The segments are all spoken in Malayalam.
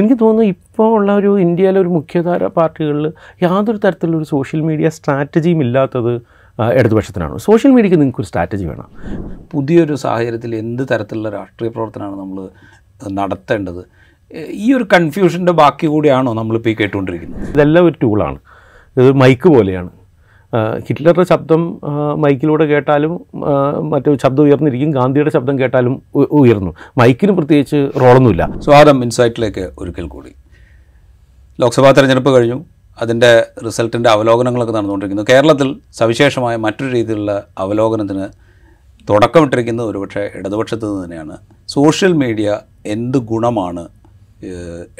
എനിക്ക് തോന്നുന്നു ഇപ്പോൾ ഉള്ള ഒരു ഇന്ത്യയിലെ ഒരു മുഖ്യധാര പാർട്ടികളിൽ യാതൊരു തരത്തിലുള്ള സോഷ്യൽ മീഡിയ സ്ട്രാറ്റജിയും ഇല്ലാത്തത് ഇടതുപക്ഷത്തിനാണ് സോഷ്യൽ മീഡിയയ്ക്ക് നിങ്ങൾക്കൊരു സ്ട്രാറ്റജി വേണം പുതിയൊരു സാഹചര്യത്തിൽ എന്ത് തരത്തിലുള്ള രാഷ്ട്രീയ പ്രവർത്തനമാണ് നമ്മൾ നടത്തേണ്ടത് ഈ ഒരു കൺഫ്യൂഷൻ്റെ ബാക്കി കൂടിയാണോ നമ്മളിപ്പോൾ ഈ കേട്ടുകൊണ്ടിരിക്കുന്നത് ഇതെല്ലാം ഒരു ടൂളാണ് ഇത് മൈക്ക് പോലെയാണ് ഹിറ്റ്ലറുടെ ശബ്ദം മൈക്കിലൂടെ കേട്ടാലും മറ്റു ശബ്ദം ഉയർന്നിരിക്കും ഗാന്ധിയുടെ ശബ്ദം കേട്ടാലും ഉയർന്നു മൈക്കിന് പ്രത്യേകിച്ച് റോളൊന്നുമില്ല സ്വാഗതം ഇൻസൈറ്റിലേക്ക് ഒരിക്കൽ കൂടി ലോക്സഭാ തെരഞ്ഞെടുപ്പ് കഴിഞ്ഞു അതിൻ്റെ റിസൾട്ടിൻ്റെ അവലോകനങ്ങളൊക്കെ നടന്നുകൊണ്ടിരിക്കുന്നു കേരളത്തിൽ സവിശേഷമായ മറ്റൊരു രീതിയിലുള്ള അവലോകനത്തിന് തുടക്കമിട്ടിരിക്കുന്നത് ഒരുപക്ഷെ ഇടതുപക്ഷത്ത് നിന്ന് തന്നെയാണ് സോഷ്യൽ മീഡിയ എന്ത് ഗുണമാണ്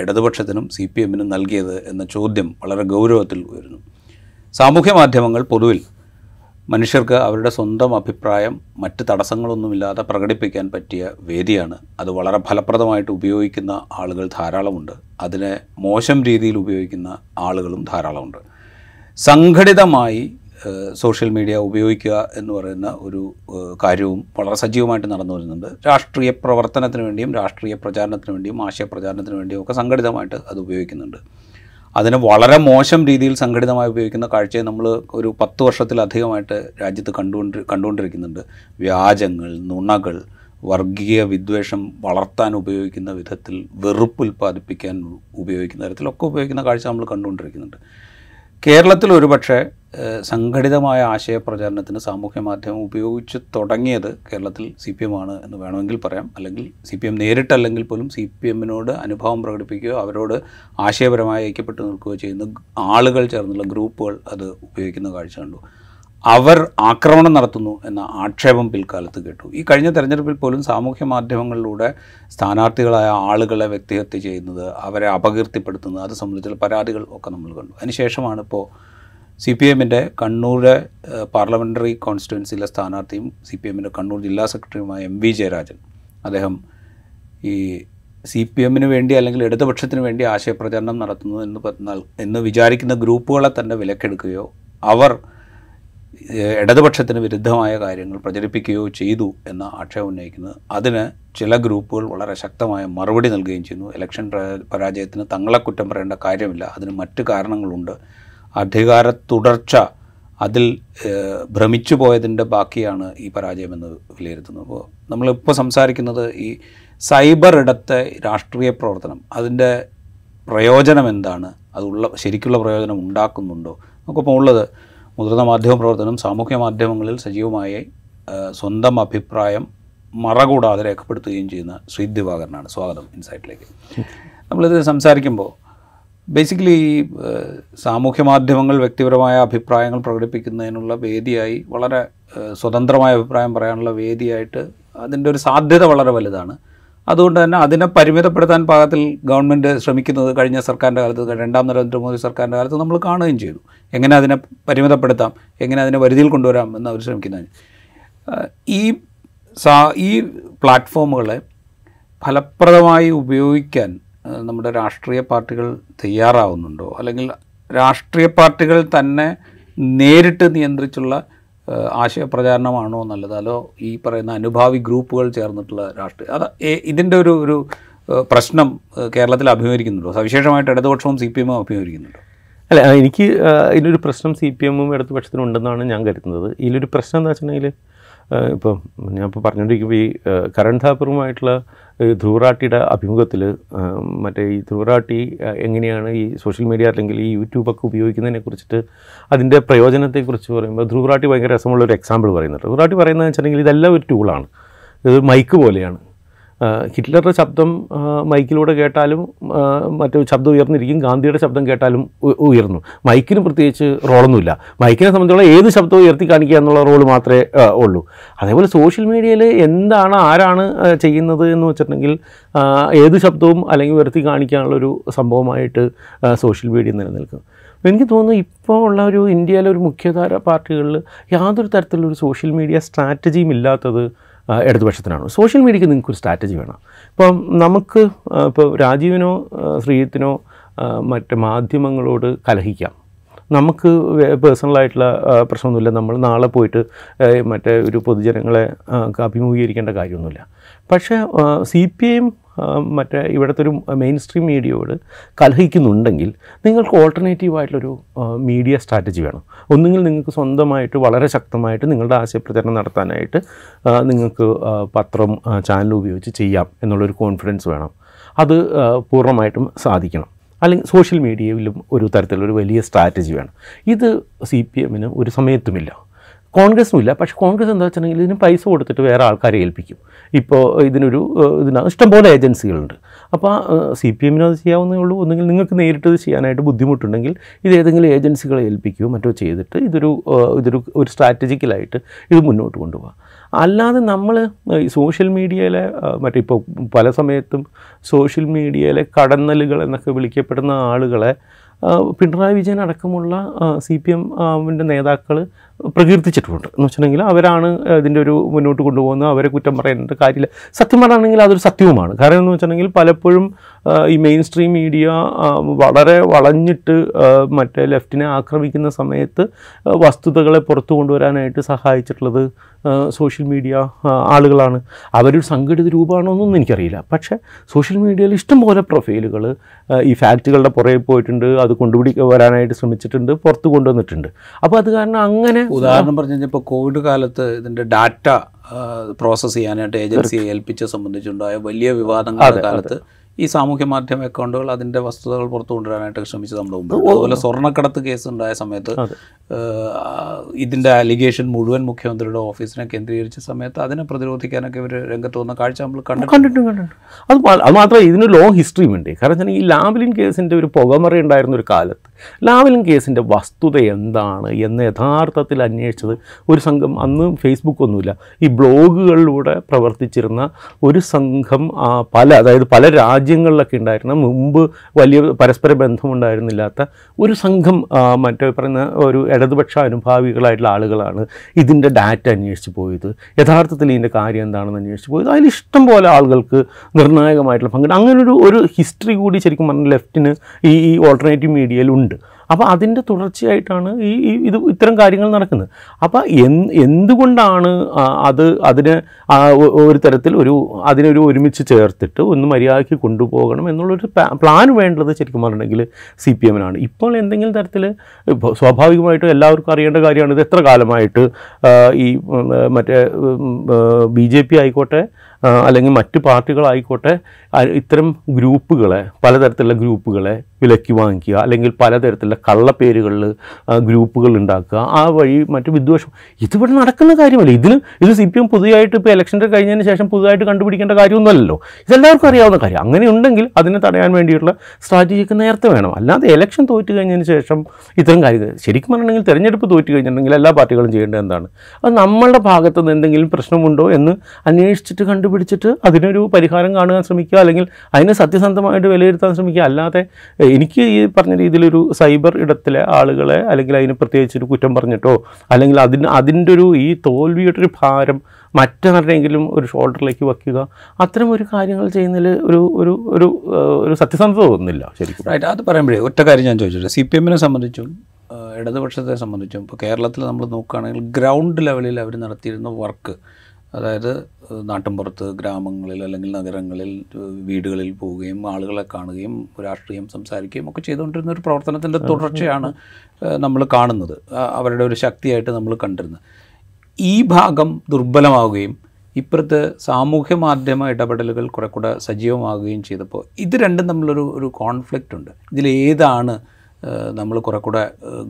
ഇടതുപക്ഷത്തിനും സി പി എമ്മിനും നൽകിയത് എന്ന ചോദ്യം വളരെ ഗൗരവത്തിൽ ഉയരുന്നു സാമൂഹ്യ മാധ്യമങ്ങൾ പൊതുവിൽ മനുഷ്യർക്ക് അവരുടെ സ്വന്തം അഭിപ്രായം മറ്റ് തടസ്സങ്ങളൊന്നുമില്ലാതെ പ്രകടിപ്പിക്കാൻ പറ്റിയ വേദിയാണ് അത് വളരെ ഫലപ്രദമായിട്ട് ഉപയോഗിക്കുന്ന ആളുകൾ ധാരാളമുണ്ട് അതിനെ മോശം രീതിയിൽ ഉപയോഗിക്കുന്ന ആളുകളും ധാരാളമുണ്ട് സംഘടിതമായി സോഷ്യൽ മീഡിയ ഉപയോഗിക്കുക എന്ന് പറയുന്ന ഒരു കാര്യവും വളരെ സജീവമായിട്ട് നടന്നു വരുന്നുണ്ട് രാഷ്ട്രീയ പ്രവർത്തനത്തിന് വേണ്ടിയും രാഷ്ട്രീയ പ്രചാരണത്തിന് വേണ്ടിയും ആശയപ്രചാരണത്തിന് വേണ്ടിയും ഒക്കെ സംഘടിതമായിട്ട് അത് ഉപയോഗിക്കുന്നുണ്ട് അതിന് വളരെ മോശം രീതിയിൽ സംഘടിതമായി ഉപയോഗിക്കുന്ന കാഴ്ചയെ നമ്മൾ ഒരു പത്ത് വർഷത്തിലധികമായിട്ട് രാജ്യത്ത് കണ്ടുകൊണ്ട് കണ്ടുകൊണ്ടിരിക്കുന്നുണ്ട് വ്യാജങ്ങൾ നുണകൾ വർഗീയ വിദ്വേഷം വളർത്താൻ ഉപയോഗിക്കുന്ന വിധത്തിൽ വെറുപ്പ് ഉൽപ്പാദിപ്പിക്കാൻ ഉപയോഗിക്കുന്ന തരത്തിലൊക്കെ ഉപയോഗിക്കുന്ന കാഴ്ച നമ്മൾ കണ്ടുകൊണ്ടിരിക്കുന്നുണ്ട് കേരളത്തിൽ ഒരുപക്ഷെ സംഘടിതമായ ആശയപ്രചാരണത്തിന് സാമൂഹ്യ മാധ്യമം ഉപയോഗിച്ച് തുടങ്ങിയത് കേരളത്തിൽ സി പി എം ആണ് എന്ന് വേണമെങ്കിൽ പറയാം അല്ലെങ്കിൽ സി പി എം നേരിട്ടല്ലെങ്കിൽ പോലും സി പി എമ്മിനോട് അനുഭവം പ്രകടിപ്പിക്കുകയോ അവരോട് ആശയപരമായി ഐക്യപ്പെട്ട് നിൽക്കുകയോ ചെയ്യുന്ന ആളുകൾ ചേർന്നുള്ള ഗ്രൂപ്പുകൾ അത് ഉപയോഗിക്കുന്ന കാഴ്ച കണ്ടു അവർ ആക്രമണം നടത്തുന്നു എന്ന ആക്ഷേപം പിൽക്കാലത്ത് കേട്ടു ഈ കഴിഞ്ഞ തെരഞ്ഞെടുപ്പിൽ പോലും സാമൂഹ്യ മാധ്യമങ്ങളിലൂടെ സ്ഥാനാർത്ഥികളായ ആളുകളെ വ്യക്തിഹത്യ ചെയ്യുന്നത് അവരെ അപകീർത്തിപ്പെടുത്തുന്നത് അത് സംബന്ധിച്ചുള്ള പരാതികൾ ഒക്കെ നമ്മൾ കണ്ടു അതിനുശേഷമാണ് ഇപ്പോൾ സി പി എമ്മിൻ്റെ കണ്ണൂരെ പാർലമെൻ്ററി കോൺസ്റ്റിറ്റുവൻസിയിലെ സ്ഥാനാർത്ഥിയും സി പി എമ്മിൻ്റെ കണ്ണൂർ ജില്ലാ സെക്രട്ടറിയുമായ എം വി ജയരാജൻ അദ്ദേഹം ഈ സി പി എമ്മിന് വേണ്ടി അല്ലെങ്കിൽ ഇടതുപക്ഷത്തിന് വേണ്ടി ആശയപ്രചരണം നടത്തുന്നു എന്ന് എന്ന് വിചാരിക്കുന്ന ഗ്രൂപ്പുകളെ തന്നെ വിലക്കെടുക്കുകയോ അവർ ഇടതുപക്ഷത്തിന് വിരുദ്ധമായ കാര്യങ്ങൾ പ്രചരിപ്പിക്കുകയോ ചെയ്തു എന്ന ആക്ഷേപം ഉന്നയിക്കുന്നത് അതിന് ചില ഗ്രൂപ്പുകൾ വളരെ ശക്തമായ മറുപടി നൽകുകയും ചെയ്യുന്നു ഇലക്ഷൻ പരാജയത്തിന് തങ്ങളെ കുറ്റം പറയേണ്ട കാര്യമില്ല അതിന് മറ്റ് കാരണങ്ങളുണ്ട് അധികാര തുടർച്ച അതിൽ ഭ്രമിച്ചു പോയതിൻ്റെ ബാക്കിയാണ് ഈ പരാജയമെന്ന് വിലയിരുത്തുന്നത് അപ്പോൾ നമ്മളിപ്പോൾ സംസാരിക്കുന്നത് ഈ സൈബർ ഇടത്തെ രാഷ്ട്രീയ പ്രവർത്തനം അതിൻ്റെ പ്രയോജനം എന്താണ് അതുള്ള ശരിക്കുള്ള പ്രയോജനം ഉണ്ടാക്കുന്നുണ്ടോ നമുക്കിപ്പോൾ ഉള്ളത് മുതിർന്ന മാധ്യമ പ്രവർത്തനം സാമൂഹ്യ മാധ്യമങ്ങളിൽ സജീവമായി സ്വന്തം അഭിപ്രായം മറകൂടാതെ രേഖപ്പെടുത്തുകയും ചെയ്യുന്ന ശ്രീ ദിവാകരനാണ് സ്വാഗതം ഇൻസൈറ്റിലേക്ക് നമ്മളിത് സംസാരിക്കുമ്പോൾ ബേസിക്കലി സാമൂഹ്യ മാധ്യമങ്ങൾ വ്യക്തിപരമായ അഭിപ്രായങ്ങൾ പ്രകടിപ്പിക്കുന്നതിനുള്ള വേദിയായി വളരെ സ്വതന്ത്രമായ അഭിപ്രായം പറയാനുള്ള വേദിയായിട്ട് അതിൻ്റെ ഒരു സാധ്യത വളരെ വലുതാണ് അതുകൊണ്ട് തന്നെ അതിനെ പരിമിതപ്പെടുത്താൻ പാകത്തിൽ ഗവൺമെൻറ് ശ്രമിക്കുന്നത് കഴിഞ്ഞ സർക്കാരിൻ്റെ കാലത്ത് രണ്ടാം നരേന്ദ്രമോദി സർക്കാരിൻ്റെ കാലത്ത് നമ്മൾ കാണുകയും ചെയ്തു എങ്ങനെ അതിനെ പരിമിതപ്പെടുത്താം എങ്ങനെ അതിനെ വരുതിയിൽ കൊണ്ടുവരാം എന്ന് അവർ ശ്രമിക്കുന്നത് ഈ സാ ഈ പ്ലാറ്റ്ഫോമുകളെ ഫലപ്രദമായി ഉപയോഗിക്കാൻ നമ്മുടെ രാഷ്ട്രീയ പാർട്ടികൾ തയ്യാറാവുന്നുണ്ടോ അല്ലെങ്കിൽ രാഷ്ട്രീയ പാർട്ടികൾ തന്നെ നേരിട്ട് നിയന്ത്രിച്ചുള്ള ആശയപ്രചാരണമാണോ നല്ലത് അതോ ഈ പറയുന്ന അനുഭാവി ഗ്രൂപ്പുകൾ ചേർന്നിട്ടുള്ള രാഷ്ട്രീയ അത് ഇതിൻ്റെ ഒരു ഒരു പ്രശ്നം കേരളത്തിൽ അഭിമുഖീകരിക്കുന്നുണ്ടോ സവിശേഷമായിട്ട് ഇടതുപക്ഷവും സി പി എമ്മും അഭിമുഖീകരിക്കുന്നുണ്ടോ അല്ല എനിക്ക് ഇതിലൊരു പ്രശ്നം സി പി എമ്മും ഇടതുപക്ഷത്തിനും ഉണ്ടെന്നാണ് ഞാൻ കരുതുന്നത് ഇതിലൊരു പ്രശ്നം എന്താ വെച്ചിട്ടുണ്ടെങ്കിൽ ഇപ്പം ഞാൻ ഇപ്പോൾ പറഞ്ഞുകൊണ്ടിരിക്കുമ്പോൾ ഈ കരൺ ഥാപ്പറുമായിട്ടുള്ള ധ്രുവറാട്ടിയുടെ അഭിമുഖത്തിൽ മറ്റേ ഈ ധ്രുവറാട്ടി എങ്ങനെയാണ് ഈ സോഷ്യൽ മീഡിയ അല്ലെങ്കിൽ ഈ യൂട്യൂബൊക്കെ ഉപയോഗിക്കുന്നതിനെ കുറിച്ചിട്ട് അതിൻ്റെ പ്രയോജനത്തെക്കുറിച്ച് പറയുമ്പോൾ ധ്രുവറാട്ടി ഭയങ്കര രസമുള്ള ഒരു എക്സാമ്പിൾ പറയുന്നുണ്ട് ധ്രുവറാട്ടി പറയുന്നത് വെച്ചിട്ടുണ്ടെങ്കിൽ ഇതെല്ലാം ഒരു ടൂളാണ് ഇത് മൈക്ക് പോലെയാണ് ഹിറ്റ്ലറുടെ ശബ്ദം മൈക്കിലൂടെ കേട്ടാലും മറ്റു ശബ്ദം ഉയർന്നിരിക്കും ഗാന്ധിയുടെ ശബ്ദം കേട്ടാലും ഉയർന്നു മൈക്കിന് പ്രത്യേകിച്ച് റോളൊന്നുമില്ല മൈക്കിനെ സംബന്ധിച്ചുള്ള ഏത് ശബ്ദവും ഉയർത്തി കാണിക്കുക എന്നുള്ള റോൾ മാത്രമേ ഉള്ളൂ അതേപോലെ സോഷ്യൽ മീഡിയയിൽ എന്താണ് ആരാണ് ചെയ്യുന്നത് എന്ന് വെച്ചിട്ടുണ്ടെങ്കിൽ ഏത് ശബ്ദവും അല്ലെങ്കിൽ ഉയർത്തി കാണിക്കാനുള്ളൊരു സംഭവമായിട്ട് സോഷ്യൽ മീഡിയ നിലനിൽക്കും എനിക്ക് തോന്നുന്നു ഇപ്പോൾ ഉള്ള ഒരു ഇന്ത്യയിലെ ഒരു മുഖ്യധാര പാർട്ടികളിൽ യാതൊരു തരത്തിലുള്ള ഒരു സോഷ്യൽ മീഡിയ സ്ട്രാറ്റജിയും ഇല്ലാത്തത് ഇടതുപക്ഷത്തിനാണ് സോഷ്യൽ മീഡിയയ്ക്ക് നിങ്ങൾക്ക് ഒരു സ്ട്രാറ്റജി വേണം ഇപ്പം നമുക്ക് ഇപ്പോൾ രാജീവിനോ ശ്രീയത്തിനോ മറ്റ് മാധ്യമങ്ങളോട് കലഹിക്കാം നമുക്ക് പേഴ്സണലായിട്ടുള്ള പ്രശ്നമൊന്നുമില്ല നമ്മൾ നാളെ പോയിട്ട് മറ്റേ ഒരു പൊതുജനങ്ങളെ അഭിമുഖീകരിക്കേണ്ട കാര്യമൊന്നുമില്ല പക്ഷേ സി പി ഐ എം മറ്റേ ഇവിടുത്തെ ഒരു മെയിൻ സ്ട്രീം മീഡിയയോട് കലഹിക്കുന്നുണ്ടെങ്കിൽ നിങ്ങൾക്ക് ഓൾട്ടർനേറ്റീവായിട്ടുള്ളൊരു മീഡിയ സ്ട്രാറ്റജി വേണം ഒന്നുകിൽ നിങ്ങൾക്ക് സ്വന്തമായിട്ട് വളരെ ശക്തമായിട്ട് നിങ്ങളുടെ ആശയപ്രചരണം നടത്താനായിട്ട് നിങ്ങൾക്ക് പത്രം ചാനൽ ഉപയോഗിച്ച് ചെയ്യാം എന്നുള്ളൊരു കോൺഫിഡൻസ് വേണം അത് പൂർണ്ണമായിട്ടും സാധിക്കണം അല്ലെങ്കിൽ സോഷ്യൽ മീഡിയയിലും ഒരു തരത്തിലുള്ളൊരു വലിയ സ്ട്രാറ്റജി വേണം ഇത് സി പി എമ്മിന് ഒരു സമയത്തുമില്ല കോൺഗ്രസ്സും ഇല്ല പക്ഷേ കോൺഗ്രസ് എന്താ വെച്ചിട്ടുണ്ടെങ്കിൽ ഇതിന് പൈസ കൊടുത്തിട്ട് വേറെ ആൾക്കാരെ ഏൽപ്പിക്കും ഇപ്പോൾ ഇതിനൊരു ഇതിന് ഇഷ്ടംപോലെ ഏജൻസികളുണ്ട് അപ്പോൾ സി പി എമ്മിനത് ചെയ്യാവുന്നേ ഉള്ളൂ ഒന്നുകിൽ നിങ്ങൾക്ക് നേരിട്ട് ഇത് ചെയ്യാനായിട്ട് ബുദ്ധിമുട്ടുണ്ടെങ്കിൽ ഇത് ഏതെങ്കിലും ഏജൻസികളെ ഏൽപ്പിക്കുകയോ മറ്റോ ചെയ്തിട്ട് ഇതൊരു ഇതൊരു ഒരു സ്ട്രാറ്റജിക്കലായിട്ട് ഇത് മുന്നോട്ട് കൊണ്ടുപോകാം അല്ലാതെ നമ്മൾ ഈ സോഷ്യൽ മീഡിയയിലെ മറ്റേ പല സമയത്തും സോഷ്യൽ മീഡിയയിലെ കടന്നലുകൾ എന്നൊക്കെ വിളിക്കപ്പെടുന്ന ആളുകളെ പിണറായി വിജയൻ അടക്കമുള്ള സി പി എമ്മിൻ്റെ നേതാക്കൾ പ്രകീർത്തിച്ചിട്ടുണ്ട് എന്ന് വെച്ചിട്ടുണ്ടെങ്കിൽ അവരാണ് ഇതിൻ്റെ ഒരു മുന്നോട്ട് കൊണ്ടുപോകുന്നത് അവരെ കുറ്റം പറയേണ്ട കാര്യമില്ല സത്യം പറയുകയാണെങ്കിൽ അതൊരു സത്യവുമാണ് കാരണം എന്ന് വെച്ചിട്ടുണ്ടെങ്കിൽ പലപ്പോഴും ഈ മെയിൻ സ്ട്രീം മീഡിയ വളരെ വളഞ്ഞിട്ട് മറ്റേ ലെഫ്റ്റിനെ ആക്രമിക്കുന്ന സമയത്ത് വസ്തുതകളെ പുറത്തു കൊണ്ടുവരാനായിട്ട് സഹായിച്ചിട്ടുള്ളത് സോഷ്യൽ മീഡിയ ആളുകളാണ് അവരൊരു സംഘടിത എന്നൊന്നും എനിക്കറിയില്ല പക്ഷേ സോഷ്യൽ മീഡിയയിൽ ഇഷ്ടംപോലെ പ്രൊഫൈലുകൾ ഈ ഫാക്റ്റുകളുടെ പുറകെ പോയിട്ടുണ്ട് അത് കൊണ്ടുപിടി വരാനായിട്ട് ശ്രമിച്ചിട്ടുണ്ട് പുറത്ത് കൊണ്ടുവന്നിട്ടുണ്ട് അപ്പോൾ അത് കാരണം അങ്ങനെ ഉദാഹരണം പറഞ്ഞു കഴിഞ്ഞാൽ ഇപ്പോൾ കോവിഡ് കാലത്ത് ഇതിൻ്റെ ഡാറ്റ പ്രോസസ്സ് ചെയ്യാനായിട്ട് ഏജൻസിയെ ഏൽപ്പിച്ച സംബന്ധിച്ചുണ്ടായ വലിയ വിവാദങ്ങളുടെ കാലത്ത് ഈ സാമൂഹ്യ മാധ്യമ അക്കൗണ്ടുകൾ അതിൻ്റെ വസ്തുതകൾ പുറത്തു കൊണ്ടുവരാനായിട്ട് ശ്രമിച്ചത് നമ്മുടെ മുമ്പ് അതുപോലെ സ്വർണ്ണക്കടത്ത് കേസ് ഉണ്ടായ സമയത്ത് ഇതിൻ്റെ അലിഗേഷൻ മുഴുവൻ മുഖ്യമന്ത്രിയുടെ ഓഫീസിനെ കേന്ദ്രീകരിച്ച സമയത്ത് അതിനെ പ്രതിരോധിക്കാനൊക്കെ ഇവർ രംഗത്ത് വന്ന കാഴ്ച നമ്മൾ കണ്ടു കണ്ടിട്ടുണ്ട് കണ്ടിട്ടുണ്ട് അത് അത് മാത്രമേ ഇതിന് ലോങ് ഹിസ്റ്ററിയും ഉണ്ട് കാരണം വെച്ചാൽ ഈ ലാബിലിൻ കേസിൻ്റെ ഒരു പുകമറി ഉണ്ടായിരുന്ന ഒരു കാലത്ത് ലാവലിൻ കേസിൻ്റെ വസ്തുത എന്താണ് എന്ന് യഥാർത്ഥത്തിൽ അന്വേഷിച്ചത് ഒരു സംഘം അന്ന് ഫേസ്ബുക്കൊന്നുമില്ല ഈ ബ്ലോഗുകളിലൂടെ പ്രവർത്തിച്ചിരുന്ന ഒരു സംഘം പല അതായത് പല രാജ്യങ്ങളിലൊക്കെ ഉണ്ടായിരുന്ന മുമ്പ് വലിയ പരസ്പര ബന്ധമുണ്ടായിരുന്നില്ലാത്ത ഒരു സംഘം മറ്റേ പറയുന്ന ഒരു ഇടതുപക്ഷ അനുഭാവികളായിട്ടുള്ള ആളുകളാണ് ഇതിൻ്റെ ഡാറ്റ അന്വേഷിച്ച് പോയത് യഥാർത്ഥത്തിൽ ഇതിൻ്റെ കാര്യം എന്താണെന്ന് അന്വേഷിച്ച് പോയത് അതിൽ ഇഷ്ടം പോലെ ആളുകൾക്ക് നിർണായകമായിട്ടുള്ള പങ്കെടുക്കും അങ്ങനൊരു ഒരു ഹിസ്റ്ററി കൂടി ശരിക്കും പറഞ്ഞാൽ ലെഫ്റ്റിന് ഈ ഓൾട്ടർനേറ്റീവ് മീഡിയയിൽ ഉണ്ട് അപ്പോൾ അതിൻ്റെ തുടർച്ചയായിട്ടാണ് ഈ ഇത് ഇത്തരം കാര്യങ്ങൾ നടക്കുന്നത് അപ്പോൾ എന്തുകൊണ്ടാണ് അത് അതിന് ഒരു തരത്തിൽ ഒരു അതിനൊരു ഒരുമിച്ച് ചേർത്തിട്ട് ഒന്ന് മര്യാദയ്ക്ക് കൊണ്ടുപോകണം എന്നുള്ളൊരു പ്ലാൻ വേണ്ടത് ശരിക്കും പറഞ്ഞിട്ടുണ്ടെങ്കിൽ സി പി എമ്മിനാണ് ഇപ്പോൾ എന്തെങ്കിലും തരത്തിൽ സ്വാഭാവികമായിട്ടും എല്ലാവർക്കും അറിയേണ്ട കാര്യമാണ് ഇത് എത്ര കാലമായിട്ട് ഈ മറ്റേ ബി ജെ പി ആയിക്കോട്ടെ അല്ലെങ്കിൽ മറ്റ് പാർട്ടികളായിക്കോട്ടെ ഇത്തരം ഗ്രൂപ്പുകളെ പലതരത്തിലുള്ള ഗ്രൂപ്പുകളെ വിലക്കി വാങ്ങിക്കുക അല്ലെങ്കിൽ പലതരത്തിലുള്ള കള്ളപ്പേരുകളിൽ ഗ്രൂപ്പുകൾ ഉണ്ടാക്കുക ആ വഴി മറ്റു വിദ്വേഷം ഇതിവിടെ നടക്കുന്ന കാര്യമല്ല ഇതിൽ ഇത് സി പി എം പുതിയതായിട്ട് ഇപ്പോൾ ഇലക്ഷൻ്റെ കഴിഞ്ഞതിന് ശേഷം പുതുതായിട്ട് കണ്ടുപിടിക്കേണ്ട കാര്യമൊന്നുമല്ലല്ലോ ഇതെല്ലാവർക്കും അറിയാവുന്ന കാര്യം അങ്ങനെ ഉണ്ടെങ്കിൽ അതിനെ തടയാൻ വേണ്ടിയിട്ടുള്ള സ്ട്രാറ്റജിക്ക് നേരത്തെ വേണം അല്ലാതെ ഇലക്ഷൻ തോറ്റു കഴിഞ്ഞതിന് ശേഷം ഇത്തരം കാര്യങ്ങൾ ശരിക്കും പറഞ്ഞിട്ടുണ്ടെങ്കിൽ തിരഞ്ഞെടുപ്പ് തോറ്റു കഴിഞ്ഞിട്ടുണ്ടെങ്കിൽ എല്ലാ പാർട്ടികളും ചെയ്യേണ്ടത് എന്താണ് അത് നമ്മളുടെ ഭാഗത്തുനിന്ന് എന്തെങ്കിലും പ്രശ്നമുണ്ടോ എന്ന് അന്വേഷിച്ചിട്ട് കണ്ടു കണ്ടുപിടിച്ചിട്ട് അതിനൊരു പരിഹാരം കാണുവാൻ ശ്രമിക്കുക അല്ലെങ്കിൽ അതിനെ സത്യസന്ധമായിട്ട് വിലയിരുത്താൻ ശ്രമിക്കുക അല്ലാതെ എനിക്ക് ഈ പറഞ്ഞ രീതിയിലൊരു സൈബർ ഇടത്തിലെ ആളുകളെ അല്ലെങ്കിൽ അതിന് പ്രത്യേകിച്ചൊരു കുറ്റം പറഞ്ഞിട്ടോ അല്ലെങ്കിൽ അതിന് അതിൻ്റെ ഒരു ഈ തോൽവിയുടെ ഒരു ഭാരം മറ്റാരുടെയെങ്കിലും ഒരു ഷോൾഡറിലേക്ക് വയ്ക്കുക അത്തരം ഒരു കാര്യങ്ങൾ ചെയ്യുന്നതിൽ ഒരു ഒരു ഒരു ഒരു സത്യസന്ധത തോന്നുന്നില്ല ശരിക്കും റൈറ്റ് അത് പറയുമ്പോഴേ ഒറ്റ കാര്യം ഞാൻ ചോദിച്ചിട്ട് സി പി എമ്മിനെ സംബന്ധിച്ചും ഇടതുപക്ഷത്തെ സംബന്ധിച്ചും ഇപ്പോൾ കേരളത്തിൽ നമ്മൾ നോക്കുകയാണെങ്കിൽ ഗ്രൗണ്ട് ലെവലിൽ അവർ നടത്തിയിരുന്ന വർക്ക് അതായത് നാട്ടിൻപുറത്ത് ഗ്രാമങ്ങളിൽ അല്ലെങ്കിൽ നഗരങ്ങളിൽ വീടുകളിൽ പോവുകയും ആളുകളെ കാണുകയും രാഷ്ട്രീയം സംസാരിക്കുകയും ഒക്കെ ചെയ്തുകൊണ്ടിരുന്ന ഒരു പ്രവർത്തനത്തിൻ്റെ തുടർച്ചയാണ് നമ്മൾ കാണുന്നത് അവരുടെ ഒരു ശക്തിയായിട്ട് നമ്മൾ കണ്ടിരുന്നത് ഈ ഭാഗം ദുർബലമാവുകയും ഇപ്പുറത്ത് സാമൂഹ്യ മാധ്യമ ഇടപെടലുകൾ കുറെ കൂടെ സജീവമാവുകയും ചെയ്തപ്പോൾ ഇത് രണ്ടും തമ്മിലൊരു ഒരു കോൺഫ്ലിക്റ്റ് ഉണ്ട് ഇതിലേതാണ് നമ്മൾ കുറെ കൂടെ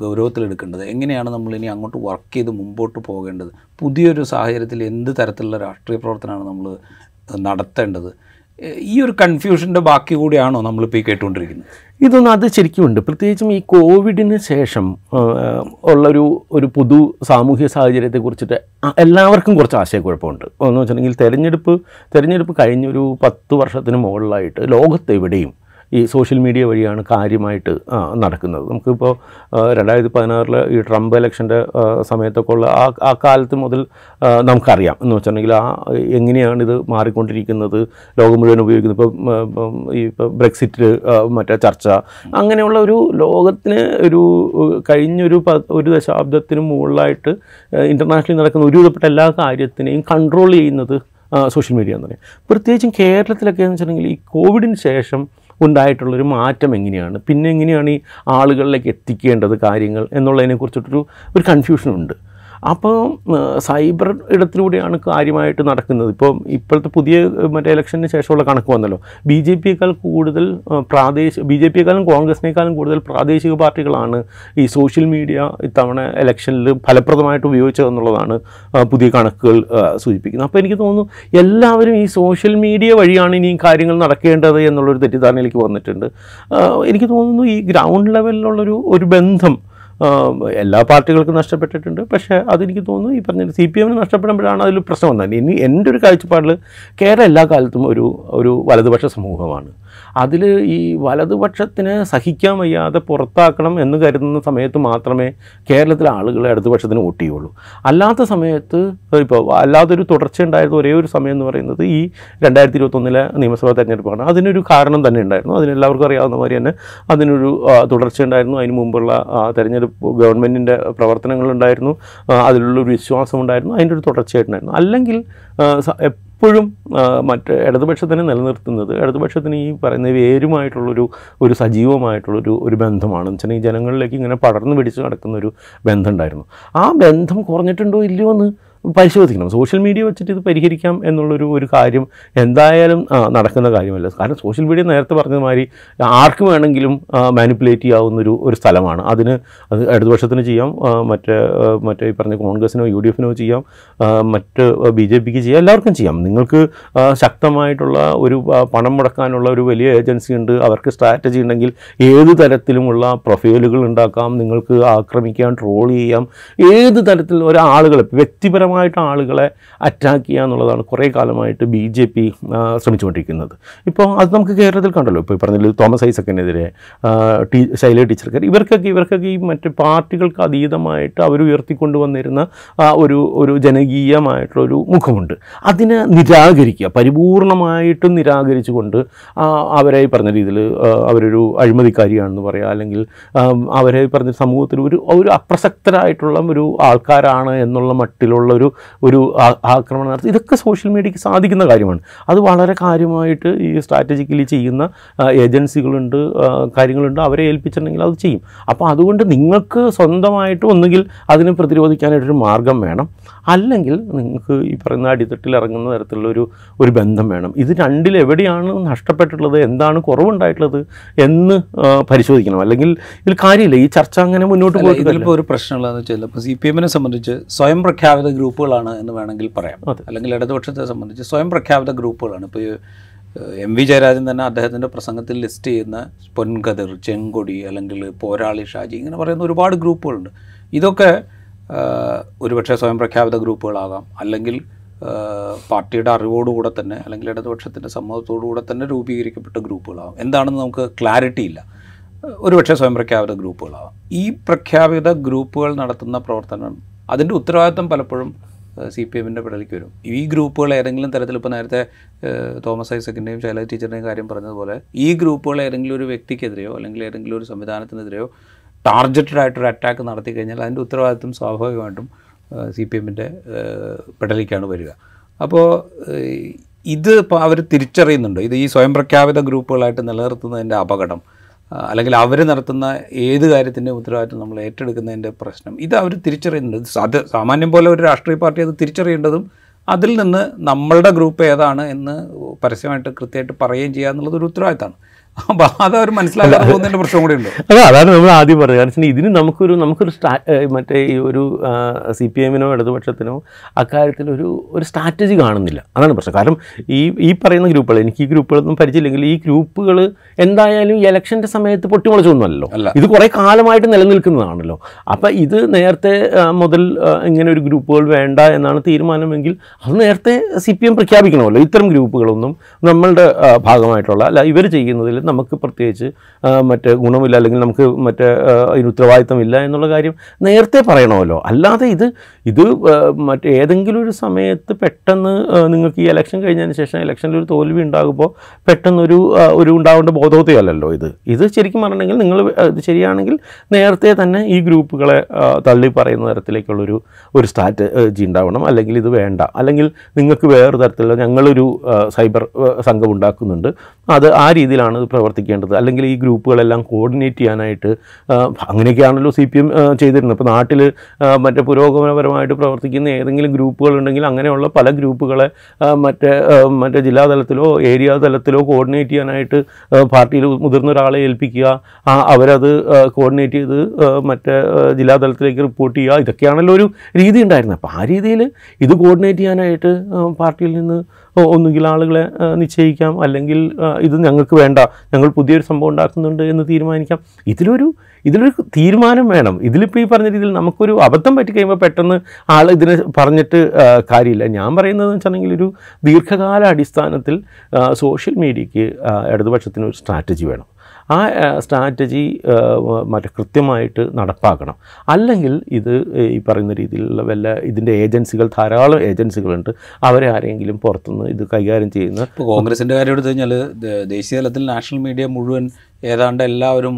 ഗൗരവത്തിലെടുക്കേണ്ടത് എങ്ങനെയാണ് നമ്മൾ ഇനി അങ്ങോട്ട് വർക്ക് ചെയ്ത് മുമ്പോട്ട് പോകേണ്ടത് പുതിയൊരു സാഹചര്യത്തിൽ എന്ത് തരത്തിലുള്ള രാഷ്ട്രീയ പ്രവർത്തനമാണ് നമ്മൾ നടത്തേണ്ടത് ഈ ഒരു കൺഫ്യൂഷൻ്റെ ബാക്കി കൂടിയാണോ നമ്മളിപ്പോൾ ഈ കേട്ടുകൊണ്ടിരിക്കുന്നത് ഇതൊന്നും അത് ശരിക്കുമുണ്ട് പ്രത്യേകിച്ചും ഈ കോവിഡിന് ശേഷം ഉള്ളൊരു ഒരു പുതു സാമൂഹ്യ സാഹചര്യത്തെ കുറിച്ചിട്ട് എല്ലാവർക്കും കുറച്ച് ആശയക്കുഴപ്പമുണ്ട് എന്ന് വെച്ചിട്ടുണ്ടെങ്കിൽ തെരഞ്ഞെടുപ്പ് തെരഞ്ഞെടുപ്പ് കഴിഞ്ഞൊരു പത്ത് വർഷത്തിന് മുകളിലായിട്ട് ലോകത്തെവിടെയും ഈ സോഷ്യൽ മീഡിയ വഴിയാണ് കാര്യമായിട്ട് നടക്കുന്നത് നമുക്കിപ്പോൾ രണ്ടായിരത്തി പതിനാറിൽ ഈ ട്രംപ് ഇലക്ഷൻ്റെ സമയത്തൊക്കെ ഉള്ള ആ ആ കാലത്ത് മുതൽ നമുക്കറിയാം എന്ന് വെച്ചിട്ടുണ്ടെങ്കിൽ ആ എങ്ങനെയാണ് ഇത് മാറിക്കൊണ്ടിരിക്കുന്നത് ലോകം മുഴുവൻ ഉപയോഗിക്കുന്നത് ഇപ്പം ഈ ബ്രെക്സിറ്റിൽ മറ്റേ ചർച്ച അങ്ങനെയുള്ള ഒരു ലോകത്തിന് ഒരു കഴിഞ്ഞൊരു പ ഒരു ദശാബ്ദത്തിന് മുകളിലായിട്ട് ഇൻ്റർനാഷണലി നടക്കുന്ന വിധപ്പെട്ട എല്ലാ കാര്യത്തിനെയും കൺട്രോൾ ചെയ്യുന്നത് സോഷ്യൽ മീഡിയ എന്ന് പറയും പ്രത്യേകിച്ചും കേരളത്തിലൊക്കെ എന്ന് വെച്ചിട്ടുണ്ടെങ്കിൽ ഈ കോവിഡിന് ശേഷം ഉണ്ടായിട്ടുള്ളൊരു മാറ്റം എങ്ങനെയാണ് പിന്നെ എങ്ങനെയാണ് ഈ ആളുകളിലേക്ക് എത്തിക്കേണ്ടത് കാര്യങ്ങൾ എന്നുള്ളതിനെക്കുറിച്ചിട്ടൊരു ഒരു കൺഫ്യൂഷനുണ്ട് അപ്പോൾ സൈബർ ഇടത്തിലൂടെയാണ് കാര്യമായിട്ട് നടക്കുന്നത് ഇപ്പോൾ ഇപ്പോഴത്തെ പുതിയ മറ്റേ ഇലക്ഷന് ശേഷമുള്ള കണക്ക് വന്നല്ലോ ബി ജെ പിയേക്കാൾ കൂടുതൽ പ്രാദേശിക ബി ജെ പിയേക്കാളും കോൺഗ്രസിനേക്കാളും കൂടുതൽ പ്രാദേശിക പാർട്ടികളാണ് ഈ സോഷ്യൽ മീഡിയ ഇത്തവണ ഇലക്ഷനിൽ ഫലപ്രദമായിട്ട് ഉപയോഗിച്ചതെന്നുള്ളതാണ് പുതിയ കണക്കുകൾ സൂചിപ്പിക്കുന്നത് അപ്പോൾ എനിക്ക് തോന്നുന്നു എല്ലാവരും ഈ സോഷ്യൽ മീഡിയ വഴിയാണ് ഇനി കാര്യങ്ങൾ നടക്കേണ്ടത് എന്നുള്ളൊരു തെറ്റിദ്ധാരണയിലേക്ക് വന്നിട്ടുണ്ട് എനിക്ക് തോന്നുന്നു ഈ ഗ്രൗണ്ട് ലെവലിലുള്ളൊരു ഒരു ബന്ധം എല്ലാ പാർട്ടികൾക്കും നഷ്ടപ്പെട്ടിട്ടുണ്ട് പക്ഷേ അതെനിക്ക് തോന്നുന്നു ഈ പറഞ്ഞ സി പി എമ്മിന് നഷ്ടപ്പെടുമ്പോഴാണ് അതിൽ പ്രശ്നം വന്നത് ഇനി എൻ്റെ ഒരു കാഴ്ചപ്പാടിൽ കേരളം എല്ലാ കാലത്തും ഒരു ഒരു വലതുപക്ഷ സമൂഹമാണ് അതിൽ ഈ വലതുപക്ഷത്തിന് സഹിക്കാൻ വയ്യാതെ പുറത്താക്കണം എന്ന് കരുതുന്ന സമയത്ത് മാത്രമേ കേരളത്തിലെ ആളുകൾ ഇടതുപക്ഷത്തിന് വോട്ട് ചെയ്യുള്ളൂ അല്ലാത്ത സമയത്ത് ഇപ്പോൾ അല്ലാതൊരു ഉണ്ടായത് ഒരേ ഒരു സമയം എന്ന് പറയുന്നത് ഈ രണ്ടായിരത്തി ഇരുപത്തൊന്നിലെ നിയമസഭാ തെരഞ്ഞെടുപ്പാണ് അതിനൊരു കാരണം തന്നെ ഉണ്ടായിരുന്നു അതിനെല്ലാവർക്കും അറിയാവുന്ന മാതിരി തന്നെ അതിനൊരു തുടർച്ചയുണ്ടായിരുന്നു അതിന് മുമ്പുള്ള തെരഞ്ഞെടുപ്പ് ഗവൺമെൻറ്റിൻ്റെ പ്രവർത്തനങ്ങളുണ്ടായിരുന്നു അതിലുള്ളൊരു വിശ്വാസം ഉണ്ടായിരുന്നു അതിൻ്റെ ഒരു തുടർച്ചയായിട്ടുണ്ടായിരുന്നു അല്ലെങ്കിൽ ഇപ്പോഴും മറ്റ് ഇടതുപക്ഷത്തിനെ നിലനിർത്തുന്നത് ഇടതുപക്ഷത്തിന് ഈ പറയുന്ന വേരുമായിട്ടുള്ളൊരു ഒരു സജീവമായിട്ടുള്ളൊരു ഒരു ബന്ധമാണ് എന്ന് വെച്ചാൽ ഈ ജനങ്ങളിലേക്ക് ഇങ്ങനെ പടർന്നു പിടിച്ച് നടക്കുന്നൊരു ബന്ധമുണ്ടായിരുന്നു ആ ബന്ധം കുറഞ്ഞിട്ടുണ്ടോ ഇല്ലയോ എന്ന് പരിശോധിക്കണം സോഷ്യൽ മീഡിയ വെച്ചിട്ട് ഇത് പരിഹരിക്കാം എന്നുള്ളൊരു ഒരു കാര്യം എന്തായാലും നടക്കുന്ന കാര്യമല്ല കാരണം സോഷ്യൽ മീഡിയ നേരത്തെ മാതിരി ആർക്ക് വേണമെങ്കിലും മാനിപ്പുലേറ്റ് ചെയ്യാവുന്നൊരു ഒരു സ്ഥലമാണ് അതിന് അത് ഇടതുപക്ഷത്തിന് ചെയ്യാം മറ്റേ മറ്റേ ഈ പറഞ്ഞ കോൺഗ്രസിനോ യു ഡി എഫിനോ ചെയ്യാം മറ്റ് ബി ജെ പിക്ക് ചെയ്യാം എല്ലാവർക്കും ചെയ്യാം നിങ്ങൾക്ക് ശക്തമായിട്ടുള്ള ഒരു പണം മുടക്കാനുള്ള ഒരു വലിയ ഏജൻസി ഉണ്ട് അവർക്ക് സ്ട്രാറ്റജി ഉണ്ടെങ്കിൽ ഏത് തരത്തിലുമുള്ള പ്രൊഫൈലുകൾ ഉണ്ടാക്കാം നിങ്ങൾക്ക് ആക്രമിക്കാം ട്രോൾ ചെയ്യാം ഏത് തരത്തിലുള്ള ഒരാളുകൾ വ്യക്തിപരം ഭീകരമായിട്ട് ആളുകളെ അറ്റാക്ക് ചെയ്യുക എന്നുള്ളതാണ് കുറേ കാലമായിട്ട് ബി ജെ പി ശ്രമിച്ചുകൊണ്ടിരിക്കുന്നത് ഇപ്പോൾ അത് നമുക്ക് കേരളത്തിൽ കണ്ടല്ലോ ഇപ്പോൾ പറഞ്ഞില്ല തോമസ് ഐസക്കിനെതിരെ ടീ ശൈല ടീച്ചർക്ക് ഇവർക്കൊക്കെ ഇവർക്കൊക്കെ ഈ മറ്റ് പാർട്ടികൾക്ക് അതീതമായിട്ട് അവർ ഉയർത്തിക്കൊണ്ടുവന്നിരുന്ന ഒരു ഒരു ജനകീയമായിട്ടുള്ള ഒരു മുഖമുണ്ട് അതിനെ നിരാകരിക്കുക പരിപൂർണമായിട്ടും നിരാകരിച്ചുകൊണ്ട് അവരെ പറഞ്ഞ രീതിയിൽ അവരൊരു അഴിമതിക്കാരിയാണെന്ന് പറയുക അല്ലെങ്കിൽ അവരെ പറഞ്ഞ സമൂഹത്തിൽ ഒരു ഒരു അപ്രസക്തരായിട്ടുള്ള ഒരു ആൾക്കാരാണ് എന്നുള്ള മട്ടിലുള്ള ഒരു ഒരു ആക്രമണം നടത്തി ഇതൊക്കെ സോഷ്യൽ മീഡിയയ്ക്ക് സാധിക്കുന്ന കാര്യമാണ് അത് വളരെ കാര്യമായിട്ട് ഈ സ്ട്രാറ്റജിക്കലി ചെയ്യുന്ന ഏജൻസികളുണ്ട് കാര്യങ്ങളുണ്ട് അവരെ ഏൽപ്പിച്ചിട്ടുണ്ടെങ്കിൽ അത് ചെയ്യും അപ്പോൾ അതുകൊണ്ട് നിങ്ങൾക്ക് സ്വന്തമായിട്ട് ഒന്നുകിൽ അതിനെ പ്രതിരോധിക്കാനായിട്ടൊരു മാർഗം വേണം അല്ലെങ്കിൽ നിങ്ങൾക്ക് ഈ പറയുന്ന അടിത്തട്ടിൽ ഇറങ്ങുന്ന തരത്തിലുള്ള ഒരു ഒരു ബന്ധം വേണം ഇത് രണ്ടിൽ എവിടെയാണ് നഷ്ടപ്പെട്ടിട്ടുള്ളത് എന്താണ് കുറവുണ്ടായിട്ടുള്ളത് എന്ന് പരിശോധിക്കണം അല്ലെങ്കിൽ ഇതിൽ കാര്യമില്ല ഈ ചർച്ച അങ്ങനെ മുന്നോട്ട് പോയി ഇതിലിപ്പോൾ ഒരു പ്രശ്നമുള്ളതെന്ന് വെച്ചാൽ ഇപ്പോൾ സി പി എമ്മിനെ സംബന്ധിച്ച് സ്വയം പ്രഖ്യാപിത ഗ്രൂപ്പ് ഗ്രൂപ്പുകളാണ് എന്ന് വേണമെങ്കിൽ പറയാം അല്ലെങ്കിൽ ഇടതുപക്ഷത്തെ സംബന്ധിച്ച് സ്വയം പ്രഖ്യാപിത ഗ്രൂപ്പുകളാണ് ഇപ്പോൾ എം വി ജയരാജൻ തന്നെ അദ്ദേഹത്തിൻ്റെ പ്രസംഗത്തിൽ ലിസ്റ്റ് ചെയ്യുന്ന പൊൻകതിർ ചെങ്കൊടി അല്ലെങ്കിൽ പോരാളി ഷാജി ഇങ്ങനെ പറയുന്ന ഒരുപാട് ഗ്രൂപ്പുകളുണ്ട് ഇതൊക്കെ ഒരുപക്ഷെ സ്വയം പ്രഖ്യാപിത ഗ്രൂപ്പുകളാകാം അല്ലെങ്കിൽ പാർട്ടിയുടെ അറിവോടുകൂടെ തന്നെ അല്ലെങ്കിൽ ഇടതുപക്ഷത്തിൻ്റെ സമ്മതത്തോടുകൂടെ തന്നെ രൂപീകരിക്കപ്പെട്ട ഗ്രൂപ്പുകളാവാം എന്താണെന്ന് നമുക്ക് ക്ലാരിറ്റി ഇല്ല ഒരുപക്ഷെ സ്വയം പ്രഖ്യാപിത ഗ്രൂപ്പുകളാവാം ഈ പ്രഖ്യാപിത ഗ്രൂപ്പുകൾ നടത്തുന്ന പ്രവർത്തനം അതിൻ്റെ ഉത്തരവാദിത്വം പലപ്പോഴും സി പി എമ്മിൻ്റെ പിടലിക്ക് വരും ഈ ഗ്രൂപ്പുകൾ ഏതെങ്കിലും തരത്തിൽ ഇപ്പോൾ നേരത്തെ തോമസ് ഐസക്കിൻ്റെയും ശൈല ടീച്ചറിൻ്റെയും കാര്യം പറഞ്ഞതുപോലെ ഈ ഗ്രൂപ്പുകൾ ഏതെങ്കിലും ഒരു വ്യക്തിക്കെതിരെയോ അല്ലെങ്കിൽ ഏതെങ്കിലും ഒരു സംവിധാനത്തിനെതിരെയോ ടാർജറ്റഡ് ആയിട്ടൊരു അറ്റാക്ക് നടത്തി കഴിഞ്ഞാൽ അതിൻ്റെ ഉത്തരവാദിത്വം സ്വാഭാവികമായിട്ടും സി പി എമ്മിൻ്റെ പിടലിക്കാണ് വരിക അപ്പോൾ ഇത് ഇപ്പോൾ അവർ തിരിച്ചറിയുന്നുണ്ട് ഇത് ഈ സ്വയം പ്രഖ്യാപിത ഗ്രൂപ്പുകളായിട്ട് നിലനിർത്തുന്നതിൻ്റെ അപകടം അല്ലെങ്കിൽ അവർ നടത്തുന്ന ഏത് കാര്യത്തിൻ്റെ ഉത്തരവാദിത്വം നമ്മൾ ഏറ്റെടുക്കുന്നതിൻ്റെ പ്രശ്നം ഇത് അവർ തിരിച്ചറിയുന്നുണ്ട് അത് സാമാന്യം പോലെ ഒരു രാഷ്ട്രീയ പാർട്ടി അത് തിരിച്ചറിയേണ്ടതും അതിൽ നിന്ന് നമ്മളുടെ ഗ്രൂപ്പ് ഏതാണ് എന്ന് പരസ്യമായിട്ട് കൃത്യമായിട്ട് പറയുകയും ചെയ്യുക എന്നുള്ളത് ഒരു ഉത്തരവാദിത്തമാണ് അല്ല അതാണ് നമ്മൾ ആദ്യം പറയുക കാരണം ഇതിന് നമുക്കൊരു നമുക്കൊരു സ്ട്രാ മറ്റേ ഈ ഒരു സി പി എമ്മിനോ ഇടതുപക്ഷത്തിനോ അക്കാര്യത്തിൽ ഒരു ഒരു സ്ട്രാറ്റജി കാണുന്നില്ല അതാണ് പ്രശ്നം കാരണം ഈ ഈ പറയുന്ന ഗ്രൂപ്പുകൾ എനിക്ക് ഈ ഗ്രൂപ്പുകളൊന്നും പരിചയമില്ലെങ്കിൽ ഈ ഗ്രൂപ്പുകൾ എന്തായാലും ഈ ഇലക്ഷൻ്റെ സമയത്ത് പൊട്ടിമുളച്ചൊന്നുമല്ലോ ഇത് കുറേ കാലമായിട്ട് നിലനിൽക്കുന്നതാണല്ലോ അപ്പം ഇത് നേരത്തെ മുതൽ ഇങ്ങനെ ഒരു ഗ്രൂപ്പുകൾ വേണ്ട എന്നാണ് തീരുമാനമെങ്കിൽ അത് നേരത്തെ സി പി എം പ്രഖ്യാപിക്കണമല്ലോ ഇത്തരം ഗ്രൂപ്പുകളൊന്നും നമ്മളുടെ ഭാഗമായിട്ടുള്ള അല്ല ഇവർ ചെയ്യുന്നതിൽ നമുക്ക് പ്രത്യേകിച്ച് മറ്റേ ഗുണമില്ല അല്ലെങ്കിൽ നമുക്ക് മറ്റേ അതിന് ഉത്തരവാദിത്തമില്ല എന്നുള്ള കാര്യം നേരത്തെ പറയണമല്ലോ അല്ലാതെ ഇത് ഇത് മറ്റേ ഏതെങ്കിലും ഒരു സമയത്ത് പെട്ടെന്ന് നിങ്ങൾക്ക് ഈ ഇലക്ഷൻ കഴിഞ്ഞതിന് ശേഷം ഇലക്ഷനിൽ ഒരു തോൽവി ഉണ്ടാകുമ്പോൾ പെട്ടെന്നൊരു ഒരു ഉണ്ടാകേണ്ട ബോധോദയമല്ലല്ലോ ഇത് ഇത് ശരിക്കും പറഞ്ഞിട്ടുണ്ടെങ്കിൽ നിങ്ങൾ ഇത് ശരിയാണെങ്കിൽ നേരത്തെ തന്നെ ഈ ഗ്രൂപ്പുകളെ തള്ളി പറയുന്ന തരത്തിലേക്കുള്ളൊരു ഒരു സ്ട്രാറ്റജി ഉണ്ടാവണം അല്ലെങ്കിൽ ഇത് വേണ്ട അല്ലെങ്കിൽ നിങ്ങൾക്ക് വേറൊരു തരത്തിലുള്ള ഞങ്ങളൊരു സൈബർ സംഘം ഉണ്ടാക്കുന്നുണ്ട് അത് ആ രീതിയിലാണ് പ്രവർത്തിക്കേണ്ടത് അല്ലെങ്കിൽ ഈ ഗ്രൂപ്പുകളെല്ലാം കോർഡിനേറ്റ് ചെയ്യാനായിട്ട് അങ്ങനെയൊക്കെയാണല്ലോ സി പി എം ചെയ്തിരുന്നത് ഇപ്പോൾ നാട്ടിൽ മറ്റേ പുരോഗമനപരമായിട്ട് പ്രവർത്തിക്കുന്ന ഏതെങ്കിലും ഗ്രൂപ്പുകളുണ്ടെങ്കിൽ അങ്ങനെയുള്ള പല ഗ്രൂപ്പുകളെ മറ്റേ മറ്റേ ജില്ലാതലത്തിലോ ഏരിയ തലത്തിലോ കോർഡിനേറ്റ് ചെയ്യാനായിട്ട് പാർട്ടിയിൽ മുതിർന്ന ഒരാളെ ഏൽപ്പിക്കുക അവരത് കോർഡിനേറ്റ് ചെയ്ത് മറ്റേ ജില്ലാതലത്തിലേക്ക് റിപ്പോർട്ട് ചെയ്യുക ഇതൊക്കെയാണല്ലോ ഒരു രീതി ഉണ്ടായിരുന്നത് അപ്പോൾ ആ രീതിയിൽ ഇത് കോർഡിനേറ്റ് ചെയ്യാനായിട്ട് പാർട്ടിയിൽ നിന്ന് ഒന്നുകിൽ ആളുകളെ നിശ്ചയിക്കാം അല്ലെങ്കിൽ ഇത് ഞങ്ങൾക്ക് വേണ്ട ഞങ്ങൾ പുതിയൊരു സംഭവം ഉണ്ടാക്കുന്നുണ്ട് എന്ന് തീരുമാനിക്കാം ഇതിലൊരു ഇതിലൊരു തീരുമാനം വേണം ഇതിലിപ്പോൾ ഈ പറഞ്ഞ രീതിയിൽ നമുക്കൊരു അബദ്ധം പറ്റി കഴിയുമ്പോൾ പെട്ടെന്ന് ആൾ ഇതിനെ പറഞ്ഞിട്ട് കാര്യമില്ല ഞാൻ പറയുന്നത് വെച്ചാണെങ്കിൽ ഒരു ദീർഘകാല അടിസ്ഥാനത്തിൽ സോഷ്യൽ മീഡിയയ്ക്ക് ഇടതുപക്ഷത്തിന് ഒരു സ്ട്രാറ്റജി വേണം ആ സ്ട്രാറ്റജി മറ്റേ കൃത്യമായിട്ട് നടപ്പാക്കണം അല്ലെങ്കിൽ ഇത് ഈ പറയുന്ന രീതിയിലുള്ള വല്ല ഇതിൻ്റെ ഏജൻസികൾ ധാരാളം ഏജൻസികളുണ്ട് അവരെ ആരെങ്കിലും പുറത്തുനിന്ന് ഇത് കൈകാര്യം ചെയ്യുന്ന ഇപ്പോൾ കോൺഗ്രസിൻ്റെ കാര്യം എടുത്തു കഴിഞ്ഞാൽ ദേശീയ തലത്തിൽ നാഷണൽ മീഡിയ മുഴുവൻ ഏതാണ്ട് എല്ലാവരും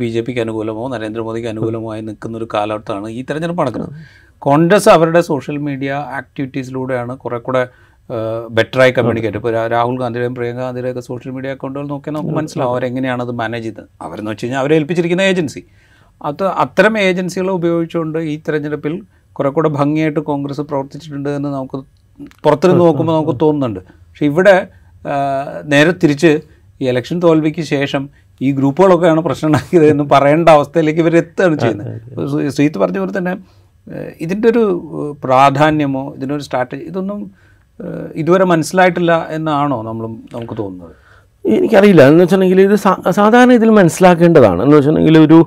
ബി ജെ പിക്ക് അനുകൂലമോ നരേന്ദ്രമോദിക്ക് അനുകൂലമായി നിൽക്കുന്ന ഒരു കാലഘട്ടമാണ് ഈ തെരഞ്ഞെടുപ്പ് നടക്കുന്നത് കോൺഗ്രസ് അവരുടെ സോഷ്യൽ മീഡിയ ആക്ടിവിറ്റീസിലൂടെയാണ് കുറേ കൂടെ ബെറ്ററായി കമ്മ്യൂണിക്കേറ്റ് ഇപ്പോൾ രാഹുൽ ഗാന്ധിയുടെയും പ്രിയങ്ക ഗാന്ധിയുടെയൊക്കെ സോഷ്യൽ മീഡിയ അക്കൗണ്ടുകൾ നോക്കിയാൽ നമുക്ക് മനസ്സിലാവും അവരെങ്ങനെയാണ് അത് മാനേജ് ചെയ്തത് അവരെന്ന് വെച്ച് കഴിഞ്ഞാൽ അവരെ ഏൽപ്പിച്ചിരിക്കുന്ന ഏജൻസി അത് അത്തരം ഏജൻസികളെ ഉപയോഗിച്ചുകൊണ്ട് ഈ തെരഞ്ഞെടുപ്പിൽ കുറെ കൂടെ ഭംഗിയായിട്ട് കോൺഗ്രസ് പ്രവർത്തിച്ചിട്ടുണ്ട് എന്ന് നമുക്ക് പുറത്തുനിന്ന് നോക്കുമ്പോൾ നമുക്ക് തോന്നുന്നുണ്ട് പക്ഷെ ഇവിടെ നേരെ തിരിച്ച് ഈ ഇലക്ഷൻ തോൽവിക്ക് ശേഷം ഈ ഗ്രൂപ്പുകളൊക്കെയാണ് പ്രശ്നം ഉണ്ടാക്കിയത് എന്ന് പറയേണ്ട അവസ്ഥയിലേക്ക് ഇവർ എത്തുകയാണ് ചെയ്യുന്നത് ശ്രീത്ത് പറഞ്ഞ പോലെ തന്നെ ഇതിൻ്റെ ഒരു പ്രാധാന്യമോ ഇതിൻ്റെ ഒരു സ്ട്രാറ്റജി ഇതൊന്നും ഇതുവരെ മനസ്സിലായിട്ടില്ല എന്നാണോ നമ്മളും നമുക്ക് തോന്നുന്നത് എനിക്കറിയില്ല എന്ന് വെച്ചിട്ടുണ്ടെങ്കിൽ ഇത് സാധാരണ ഇതിൽ മനസ്സിലാക്കേണ്ടതാണ് എന്ന് വെച്ചിട്ടുണ്ടെങ്കിൽ ഒരു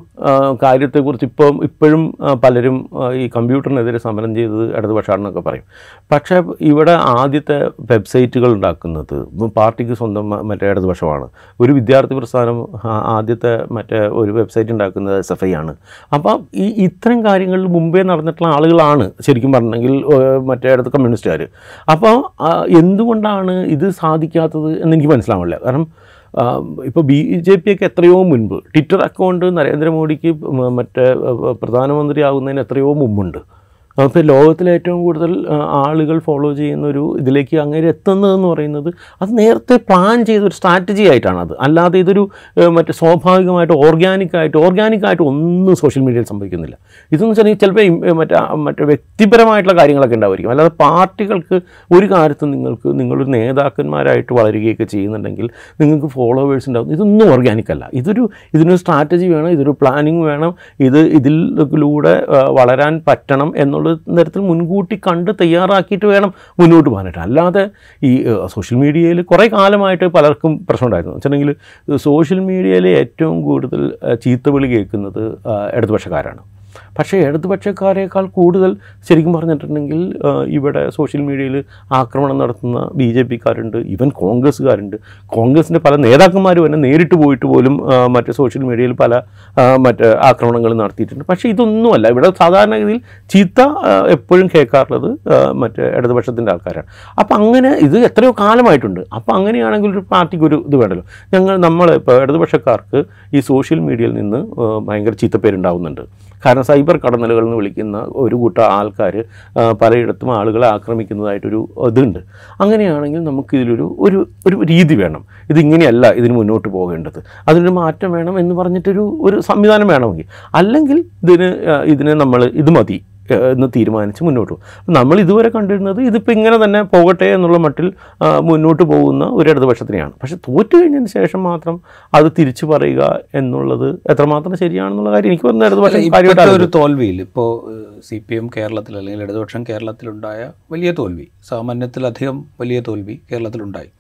കാര്യത്തെക്കുറിച്ച് ഇപ്പം ഇപ്പോഴും പലരും ഈ കമ്പ്യൂട്ടറിനെതിരെ സമരം ചെയ്തത് ഇടതുപക്ഷാണെന്നൊക്കെ പറയും പക്ഷേ ഇവിടെ ആദ്യത്തെ വെബ്സൈറ്റുകൾ ഉണ്ടാക്കുന്നത് പാർട്ടിക്ക് സ്വന്തം മറ്റേ ഇടതുപക്ഷമാണ് ഒരു വിദ്യാർത്ഥി പ്രസ്ഥാനം ആദ്യത്തെ മറ്റേ ഒരു വെബ്സൈറ്റ് ഉണ്ടാക്കുന്നത് എസ് എഫ് ഐ ആണ് അപ്പം ഈ ഇത്തരം കാര്യങ്ങളിൽ മുമ്പേ നടന്നിട്ടുള്ള ആളുകളാണ് ശരിക്കും പറഞ്ഞെങ്കിൽ മറ്റേ ഇടത്ത് കമ്മ്യൂണിസ്റ്റുകാർ അപ്പോൾ എന്തുകൊണ്ടാണ് ഇത് സാധിക്കാത്തത് എന്നെനിക്ക് മനസ്സിലാവില്ല കാരണം ഇപ്പോൾ ബി ജെ ഒക്കെ എത്രയോ മുൻപ് ട്വിറ്റർ അക്കൗണ്ട് നരേന്ദ്രമോദിക്ക് മറ്റേ പ്രധാനമന്ത്രി ആകുന്നതിന് എത്രയോ മുമ്പുണ്ട് അപ്പോൾ ലോകത്തിലെ ഏറ്റവും കൂടുതൽ ആളുകൾ ഫോളോ ചെയ്യുന്ന ഒരു ഇതിലേക്ക് അങ്ങനെ എത്തുന്നതെന്ന് പറയുന്നത് അത് നേരത്തെ പ്ലാൻ ചെയ്തൊരു സ്ട്രാറ്റജി ആയിട്ടാണ് അത് അല്ലാതെ ഇതൊരു മറ്റേ സ്വാഭാവികമായിട്ട് ഓർഗാനിക്കായിട്ട് ഓർഗാനിക്കായിട്ട് ഒന്നും സോഷ്യൽ മീഡിയയിൽ സംഭവിക്കുന്നില്ല ഇതെന്ന് വെച്ചാൽ ചിലപ്പോൾ മറ്റേ മറ്റേ വ്യക്തിപരമായിട്ടുള്ള കാര്യങ്ങളൊക്കെ ഉണ്ടാവുമായിരിക്കും അല്ലാതെ പാർട്ടികൾക്ക് ഒരു കാര്യത്തും നിങ്ങൾക്ക് നിങ്ങളൊരു നേതാക്കന്മാരായിട്ട് വളരുകയൊക്കെ ചെയ്യുന്നുണ്ടെങ്കിൽ നിങ്ങൾക്ക് ഫോളോവേഴ്സ് ഉണ്ടാവും ഇതൊന്നും ഓർഗാനിക്കല്ല ഇതൊരു ഇതിനൊരു സ്ട്രാറ്റജി വേണം ഇതൊരു പ്ലാനിങ് വേണം ഇത് ഇതിലൂടെ വളരാൻ പറ്റണം എന്നുള്ളത് ഒരു തരത്തിൽ മുൻകൂട്ടി കണ്ട് തയ്യാറാക്കിയിട്ട് വേണം മുന്നോട്ട് പോകാനായിട്ട് അല്ലാതെ ഈ സോഷ്യൽ മീഡിയയിൽ കുറേ കാലമായിട്ട് പലർക്കും പ്രശ്നം ഉണ്ടായിരുന്നു വെച്ചിട്ടുണ്ടെങ്കിൽ സോഷ്യൽ മീഡിയയിൽ ഏറ്റവും കൂടുതൽ ചീത്ത വിളി കേൾക്കുന്നത് ഇടതുപക്ഷക്കാരാണ് പക്ഷേ ഇടതുപക്ഷക്കാരേക്കാൾ കൂടുതൽ ശരിക്കും പറഞ്ഞിട്ടുണ്ടെങ്കിൽ ഇവിടെ സോഷ്യൽ മീഡിയയിൽ ആക്രമണം നടത്തുന്ന ബി ജെ പിക്കാരുണ്ട് ഈവൻ കോൺഗ്രസ്സുകാരുണ്ട് കോൺഗ്രസിൻ്റെ പല നേതാക്കന്മാർ തന്നെ നേരിട്ട് പോയിട്ട് പോലും മറ്റേ സോഷ്യൽ മീഡിയയിൽ പല മറ്റ് ആക്രമണങ്ങൾ നടത്തിയിട്ടുണ്ട് പക്ഷേ ഇതൊന്നുമല്ല ഇവിടെ സാധാരണഗതിയിൽ ചീത്ത എപ്പോഴും കേൾക്കാറുള്ളത് മറ്റേ ഇടതുപക്ഷത്തിൻ്റെ ആൾക്കാരാണ് അപ്പം അങ്ങനെ ഇത് എത്രയോ കാലമായിട്ടുണ്ട് അപ്പം അങ്ങനെയാണെങ്കിൽ ഒരു പാർട്ടിക്ക് ഒരു ഇത് വേണ്ടല്ലോ ഞങ്ങൾ നമ്മൾ ഇപ്പോൾ ഇടതുപക്ഷക്കാർക്ക് ഈ സോഷ്യൽ മീഡിയയിൽ നിന്ന് ഭയങ്കര ചീത്തപ്പേരുണ്ടാവുന്നുണ്ട് കാരണം സൈബർ കടന്നലുകൾ എന്ന് വിളിക്കുന്ന ഒരു കൂട്ടം ആൾക്കാർ പലയിടത്തും ആളുകളെ ആക്രമിക്കുന്നതായിട്ടൊരു ഇതുണ്ട് അങ്ങനെയാണെങ്കിൽ നമുക്കിതിലൊരു ഒരു ഒരു രീതി വേണം ഇതിങ്ങനെയല്ല ഇതിന് മുന്നോട്ട് പോകേണ്ടത് അതിനൊരു മാറ്റം വേണം എന്ന് പറഞ്ഞിട്ടൊരു ഒരു സംവിധാനം വേണമെങ്കിൽ അല്ലെങ്കിൽ ഇതിന് ഇതിനെ നമ്മൾ ഇത് മതി എന്ന് തീരുമാനിച്ച് മുന്നോട്ട് പോകും നമ്മൾ ഇതുവരെ കണ്ടിരുന്നത് ഇതിപ്പോൾ ഇങ്ങനെ തന്നെ പോകട്ടെ എന്നുള്ള മട്ടിൽ മുന്നോട്ട് പോകുന്ന ഒരു ഇടതുപക്ഷത്തിനെയാണ് പക്ഷെ തോറ്റു കഴിഞ്ഞതിന് ശേഷം മാത്രം അത് തിരിച്ചു പറയുക എന്നുള്ളത് എത്രമാത്രം ശരിയാണെന്നുള്ള കാര്യം എനിക്ക് പറഞ്ഞ ഇടതുപക്ഷം ഒരു തോൽവിയിൽ ഇപ്പോൾ സി പി എം കേരളത്തിൽ അല്ലെങ്കിൽ ഇടതുപക്ഷം കേരളത്തിലുണ്ടായ വലിയ തോൽവി സാമാന്യത്തിലധികം വലിയ തോൽവി കേരളത്തിലുണ്ടായി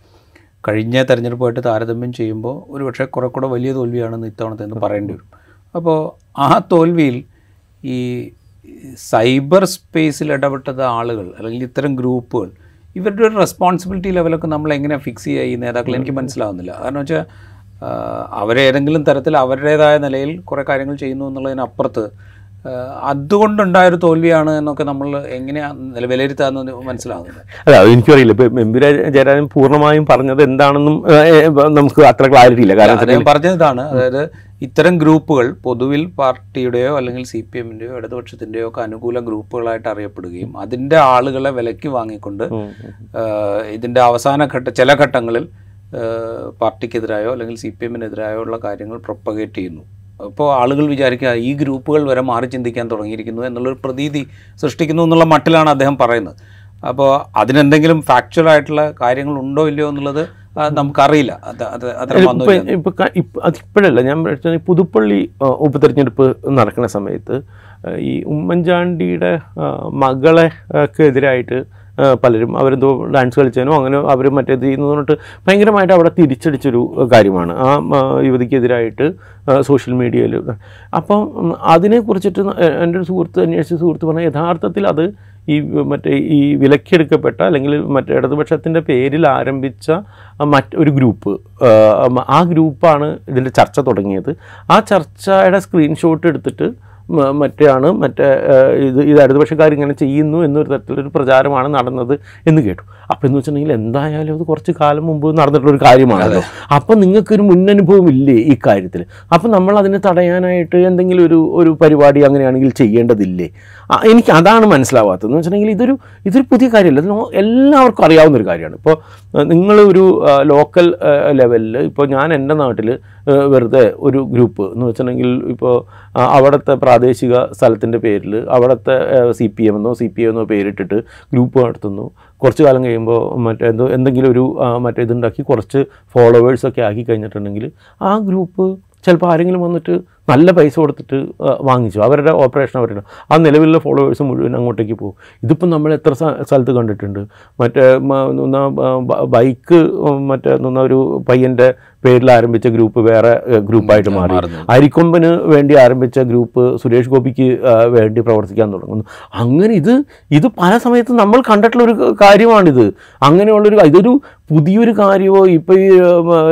കഴിഞ്ഞ തെരഞ്ഞെടുപ്പായിട്ട് താരതമ്യം ചെയ്യുമ്പോൾ ഒരുപക്ഷെ കുറെ കൂടെ വലിയ തോൽവിയാണെന്ന് ഇത്തവണത്തെ എന്ന് പറയേണ്ടി വരും അപ്പോൾ ആ തോൽവിയിൽ ഈ സൈബർ സ്പേസിൽ ഇടപെട്ടത് ആളുകൾ അല്ലെങ്കിൽ ഇത്തരം ഗ്രൂപ്പുകൾ ഇവരുടെ ഒരു റെസ്പോൺസിബിലിറ്റി ലെവലൊക്കെ നമ്മൾ എങ്ങനെ ഫിക്സ് ചെയ്യുക ഈ നേതാക്കൾ എനിക്ക് മനസ്സിലാവുന്നില്ല കാരണം വെച്ചാൽ അവരേതെങ്കിലും തരത്തിൽ അവരുടേതായ നിലയിൽ കുറേ കാര്യങ്ങൾ ചെയ്യുന്നു എന്നുള്ളതിനപ്പുറത്ത് അതുകൊണ്ടുണ്ടായൊരു തോൽവിയാണ് എന്നൊക്കെ നമ്മൾ എങ്ങനെയാണ് വിലയിരുത്താന്ന് മനസ്സിലാകുന്നത് അതെ എനിക്കറിയില്ല ഇപ്പൊ എംപുര ജയരാജൻ പൂർണ്ണമായും പറഞ്ഞത് എന്താണെന്നും നമുക്ക് അത്ര ക്ലാരിറ്റി ഇല്ല കാരണം പറഞ്ഞതാണ് അതായത് ഇത്തരം ഗ്രൂപ്പുകൾ പൊതുവിൽ പാർട്ടിയുടെയോ അല്ലെങ്കിൽ സി പി എമ്മിൻ്റെയോ ഇടതുപക്ഷത്തിൻ്റെയോ ഒക്കെ അനുകൂല ഗ്രൂപ്പുകളായിട്ട് അറിയപ്പെടുകയും അതിൻ്റെ ആളുകളെ വിലക്ക് വാങ്ങിക്കൊണ്ട് ഇതിൻ്റെ അവസാന ഘട്ട ചില ഘട്ടങ്ങളിൽ പാർട്ടിക്കെതിരായോ അല്ലെങ്കിൽ സി പി എമ്മിനെതിരായോ ഉള്ള കാര്യങ്ങൾ പ്രൊപ്പഗേറ്റ് ചെയ്യുന്നു അപ്പോൾ ആളുകൾ വിചാരിക്കുക ഈ ഗ്രൂപ്പുകൾ വരെ മാറി ചിന്തിക്കാൻ തുടങ്ങിയിരിക്കുന്നു എന്നുള്ളൊരു പ്രതീതി സൃഷ്ടിക്കുന്നു എന്നുള്ള മട്ടിലാണ് അദ്ദേഹം പറയുന്നത് അപ്പോൾ അതിനെന്തെങ്കിലും ഫാക്ച്വൽ ആയിട്ടുള്ള കാര്യങ്ങളുണ്ടോ ഇല്ലയോ എന്നുള്ളത് നമുക്കറിയില്ല ഇപ്പോഴല്ല ഞാൻ പുതുപ്പള്ളി ഉപതെരഞ്ഞെടുപ്പ് നടക്കുന്ന സമയത്ത് ഈ ഉമ്മൻചാണ്ടിയുടെ മകളെ എതിരായിട്ട് പലരും അവരെന്തോ ഡാൻസ് കളിച്ചതിനോ അങ്ങനെ അവർ മറ്റേത് ചെയ്യുന്നത് തൊട്ട് ഭയങ്കരമായിട്ട് അവിടെ തിരിച്ചടിച്ചൊരു കാര്യമാണ് ആ യുവതിക്കെതിരായിട്ട് സോഷ്യൽ മീഡിയയിൽ അപ്പം അതിനെക്കുറിച്ചിട്ട് എൻ്റെ ഒരു സുഹൃത്ത് അന്വേഷിച്ച സുഹൃത്ത് പറഞ്ഞാൽ യഥാർത്ഥത്തിൽ അത് ഈ മറ്റേ ഈ വിലക്കിയെടുക്കപ്പെട്ട അല്ലെങ്കിൽ മറ്റേ ഇടതുപക്ഷത്തിൻ്റെ പേരിൽ ആരംഭിച്ച മറ്റ് ഒരു ഗ്രൂപ്പ് ആ ഗ്രൂപ്പാണ് ഇതിൻ്റെ ചർച്ച തുടങ്ങിയത് ആ ചർച്ചയുടെ സ്ക്രീൻഷോട്ട് എടുത്തിട്ട് മറ്റാണ് മറ്റേ ഇത് ഇത് ഇടതുപക്ഷക്കാർ ഇങ്ങനെ ചെയ്യുന്നു എന്നൊരു തരത്തിലൊരു പ്രചാരമാണ് നടന്നത് എന്ന് കേട്ടു അപ്പം എന്ന് വെച്ചിട്ടുണ്ടെങ്കിൽ എന്തായാലും അത് കുറച്ച് കാലം മുമ്പ് നടന്നിട്ടുള്ളൊരു കാര്യമാണല്ലോ അപ്പം നിങ്ങൾക്കൊരു മുന്നനുഭവം ഇല്ലേ ഈ കാര്യത്തിൽ അപ്പം നമ്മൾ അതിനെ തടയാനായിട്ട് എന്തെങ്കിലും ഒരു ഒരു പരിപാടി അങ്ങനെയാണെങ്കിൽ ചെയ്യേണ്ടതില്ലേ എനിക്ക് അതാണ് മനസ്സിലാവാത്തതെന്ന് വെച്ചിട്ടുണ്ടെങ്കിൽ ഇതൊരു ഇതൊരു പുതിയ കാര്യമല്ല എല്ലാവർക്കും അറിയാവുന്ന ഒരു കാര്യമാണ് ഇപ്പോൾ നിങ്ങൾ ഒരു ലോക്കൽ ലെവലിൽ ഇപ്പോൾ ഞാൻ എൻ്റെ നാട്ടിൽ വെറുതെ ഒരു ഗ്രൂപ്പ് എന്ന് വെച്ചിട്ടുണ്ടെങ്കിൽ ഇപ്പോൾ അവിടുത്തെ പ്രാദേശിക സ്ഥലത്തിൻ്റെ പേരിൽ അവിടുത്തെ സി പി എം എന്നോ സി പി എന്നോ പേരിട്ടിട്ട് ഗ്രൂപ്പ് നടത്തുന്നു കുറച്ച് കാലം കഴിയുമ്പോൾ മറ്റേ എന്തോ എന്തെങ്കിലും ഒരു മറ്റേ ഇതുണ്ടാക്കി കുറച്ച് ഫോളോവേഴ്സൊക്കെ ആക്കി കഴിഞ്ഞിട്ടുണ്ടെങ്കിൽ ആ ഗ്രൂപ്പ് ചിലപ്പോൾ ആരെങ്കിലും വന്നിട്ട് നല്ല പൈസ കൊടുത്തിട്ട് വാങ്ങിച്ചു അവരുടെ ഓപ്പറേഷൻ അവരുടെ ആ നിലവിലുള്ള ഫോളോവേഴ്സ് മുഴുവൻ അങ്ങോട്ടേക്ക് പോകും ഇതിപ്പം നമ്മൾ എത്ര സ്ഥലത്ത് കണ്ടിട്ടുണ്ട് മറ്റേ ബൈക്ക് മറ്റേ ഒരു പയ്യൻ്റെ പേരിൽ ആരംഭിച്ച ഗ്രൂപ്പ് വേറെ ഗ്രൂപ്പായിട്ട് മാറി അരിക്കൊമ്പന് വേണ്ടി ആരംഭിച്ച ഗ്രൂപ്പ് സുരേഷ് ഗോപിക്ക് വേണ്ടി പ്രവർത്തിക്കാൻ തുടങ്ങുന്നു അങ്ങനെ ഇത് ഇത് പല സമയത്തും നമ്മൾ കണ്ടിട്ടുള്ള ഒരു കാര്യമാണിത് അങ്ങനെയുള്ളൊരു ഇതൊരു പുതിയൊരു കാര്യമോ ഇപ്പോൾ ഈ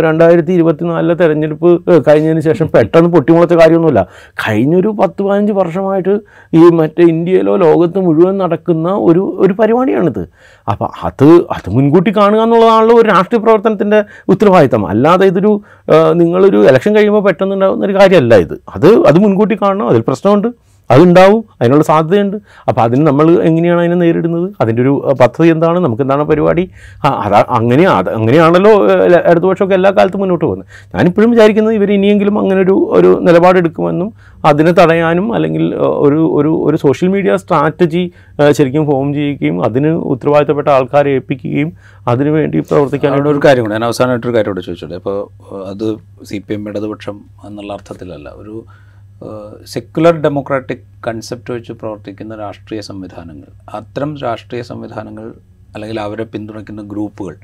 രണ്ടായിരത്തി ഇരുപത്തിനാലിലെ തെരഞ്ഞെടുപ്പ് കഴിഞ്ഞതിന് ശേഷം പെട്ടെന്ന് പൊട്ടിമുളച്ച കാര്യമൊന്നുമില്ല കഴിഞ്ഞൊരു പത്ത് പതിനഞ്ച് വർഷമായിട്ട് ഈ മറ്റേ ഇന്ത്യയിലോ ലോകത്ത് മുഴുവൻ നടക്കുന്ന ഒരു ഒരു പരിപാടിയാണിത് അപ്പോൾ അത് അത് മുൻകൂട്ടി കാണുക എന്നുള്ളതാണല്ലോ ഒരു രാഷ്ട്രീയ പ്രവർത്തനത്തിൻ്റെ ഉത്തരവാദിത്തം അല്ലാതെ ഇത് അതൊരു നിങ്ങളൊരു ഇലക്ഷൻ കഴിയുമ്പോൾ പെട്ടെന്നുണ്ടാകുന്ന ഒരു കാര്യമല്ല ഇത് അത് അത് മുൻകൂട്ടി കാണണം അതിൽ പ്രശ്നമുണ്ട് അതുണ്ടാവും അതിനുള്ള സാധ്യതയുണ്ട് അപ്പോൾ അതിന് നമ്മൾ എങ്ങനെയാണ് അതിനെ നേരിടുന്നത് അതിൻ്റെ ഒരു പദ്ധതി എന്താണ് നമുക്ക് എന്താണ് പരിപാടി അതാ അങ്ങനെ അത് അങ്ങനെയാണല്ലോ ഇടതുപക്ഷമൊക്കെ എല്ലാ കാലത്തും മുന്നോട്ട് പോകുന്നത് ഞാനിപ്പോഴും വിചാരിക്കുന്നത് ഇവർ ഇനിയെങ്കിലും അങ്ങനെ ഒരു ഒരു നിലപാടെടുക്കുമെന്നും അതിനെ തടയാനും അല്ലെങ്കിൽ ഒരു ഒരു ഒരു സോഷ്യൽ മീഡിയ സ്ട്രാറ്റജി ശരിക്കും ഫോം ചെയ്യുകയും അതിന് ഉത്തരവാദിത്തപ്പെട്ട ആൾക്കാരെ ഏൽപ്പിക്കുകയും അതിനു വേണ്ടി പ്രവർത്തിക്കാനുള്ള ഒരു കാര്യം ഞാൻ അവസാനമായിട്ടൊരു കാര്യം ഇവിടെ ചോദിച്ചോട്ടെ അപ്പോൾ അത് സി പി എം ഇടതുപക്ഷം എന്നുള്ള അർത്ഥത്തിലല്ല ഒരു സെക്കുലർ ഡെമോക്രാറ്റിക് കൺസെപ്റ്റ് വെച്ച് പ്രവർത്തിക്കുന്ന രാഷ്ട്രീയ സംവിധാനങ്ങൾ അത്തരം രാഷ്ട്രീയ സംവിധാനങ്ങൾ അല്ലെങ്കിൽ അവരെ പിന്തുണയ്ക്കുന്ന ഗ്രൂപ്പുകൾ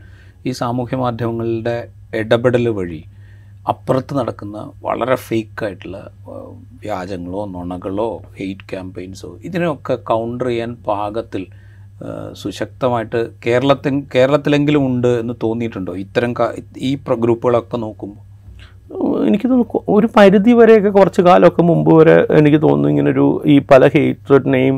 ഈ സാമൂഹ്യ മാധ്യമങ്ങളുടെ ഇടപെടൽ വഴി അപ്പുറത്ത് നടക്കുന്ന വളരെ ഫേക്കായിട്ടുള്ള വ്യാജങ്ങളോ നുണകളോ ഹെയ്റ്റ് ക്യാമ്പയിൻസോ ഇതിനെയൊക്കെ കൗണ്ടർ ചെയ്യാൻ പാകത്തിൽ സുശക്തമായിട്ട് കേരളത്തിൽ കേരളത്തിലെങ്കിലും ഉണ്ട് എന്ന് തോന്നിയിട്ടുണ്ടോ ഇത്തരം ഈ ഗ്രൂപ്പുകളൊക്കെ നോക്കുമ്പോൾ എനിക്ക് തോന്നുന്നു ഒരു പരിധി വരെയൊക്കെ കുറച്ച് കാലമൊക്കെ മുമ്പ് വരെ എനിക്ക് തോന്നുന്നു ഇങ്ങനൊരു ഈ പല ഹേറ്റഡിനെയും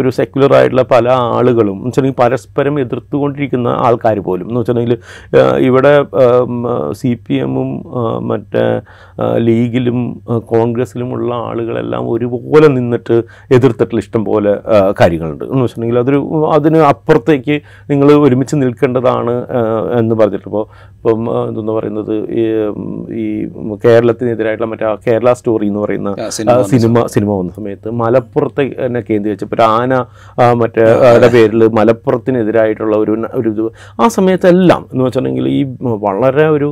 ഒരു സെക്യുലർ ആയിട്ടുള്ള പല ആളുകളും എന്ന് വെച്ചിട്ടുണ്ടെങ്കിൽ പരസ്പരം എതിർത്തുകൊണ്ടിരിക്കുന്ന ആൾക്കാർ പോലും എന്ന് വെച്ചിട്ടുണ്ടെങ്കിൽ ഇവിടെ സി പി എമ്മും മറ്റേ ലീഗിലും കോൺഗ്രസ്സിലുമുള്ള ആളുകളെല്ലാം ഒരുപോലെ നിന്നിട്ട് എതിർത്തിട്ടുള്ള ഇഷ്ടം പോലെ കാര്യങ്ങളുണ്ട് എന്ന് വെച്ചിട്ടുണ്ടെങ്കിൽ അതൊരു അതിന് അപ്പുറത്തേക്ക് നിങ്ങൾ ഒരുമിച്ച് നിൽക്കേണ്ടതാണ് എന്ന് പറഞ്ഞിട്ട് ഇപ്പോൾ ഇപ്പം എന്തെന്ന് പറയുന്നത് ഈ കേരളത്തിനെതിരായിട്ടുള്ള മറ്റേ കേരള സ്റ്റോറി എന്ന് പറയുന്ന സിനിമ സിനിമ വന്ന സമയത്ത് മലപ്പുറത്തെ എന്ത് വെച്ചാൽ ഇപ്പോൾ ആന മറ്റേ പേരിൽ മലപ്പുറത്തിനെതിരായിട്ടുള്ള ഒരു ഒരു ഇത് ആ സമയത്തെല്ലാം എന്ന് വെച്ചിട്ടുണ്ടെങ്കിൽ ഈ വളരെ ഒരു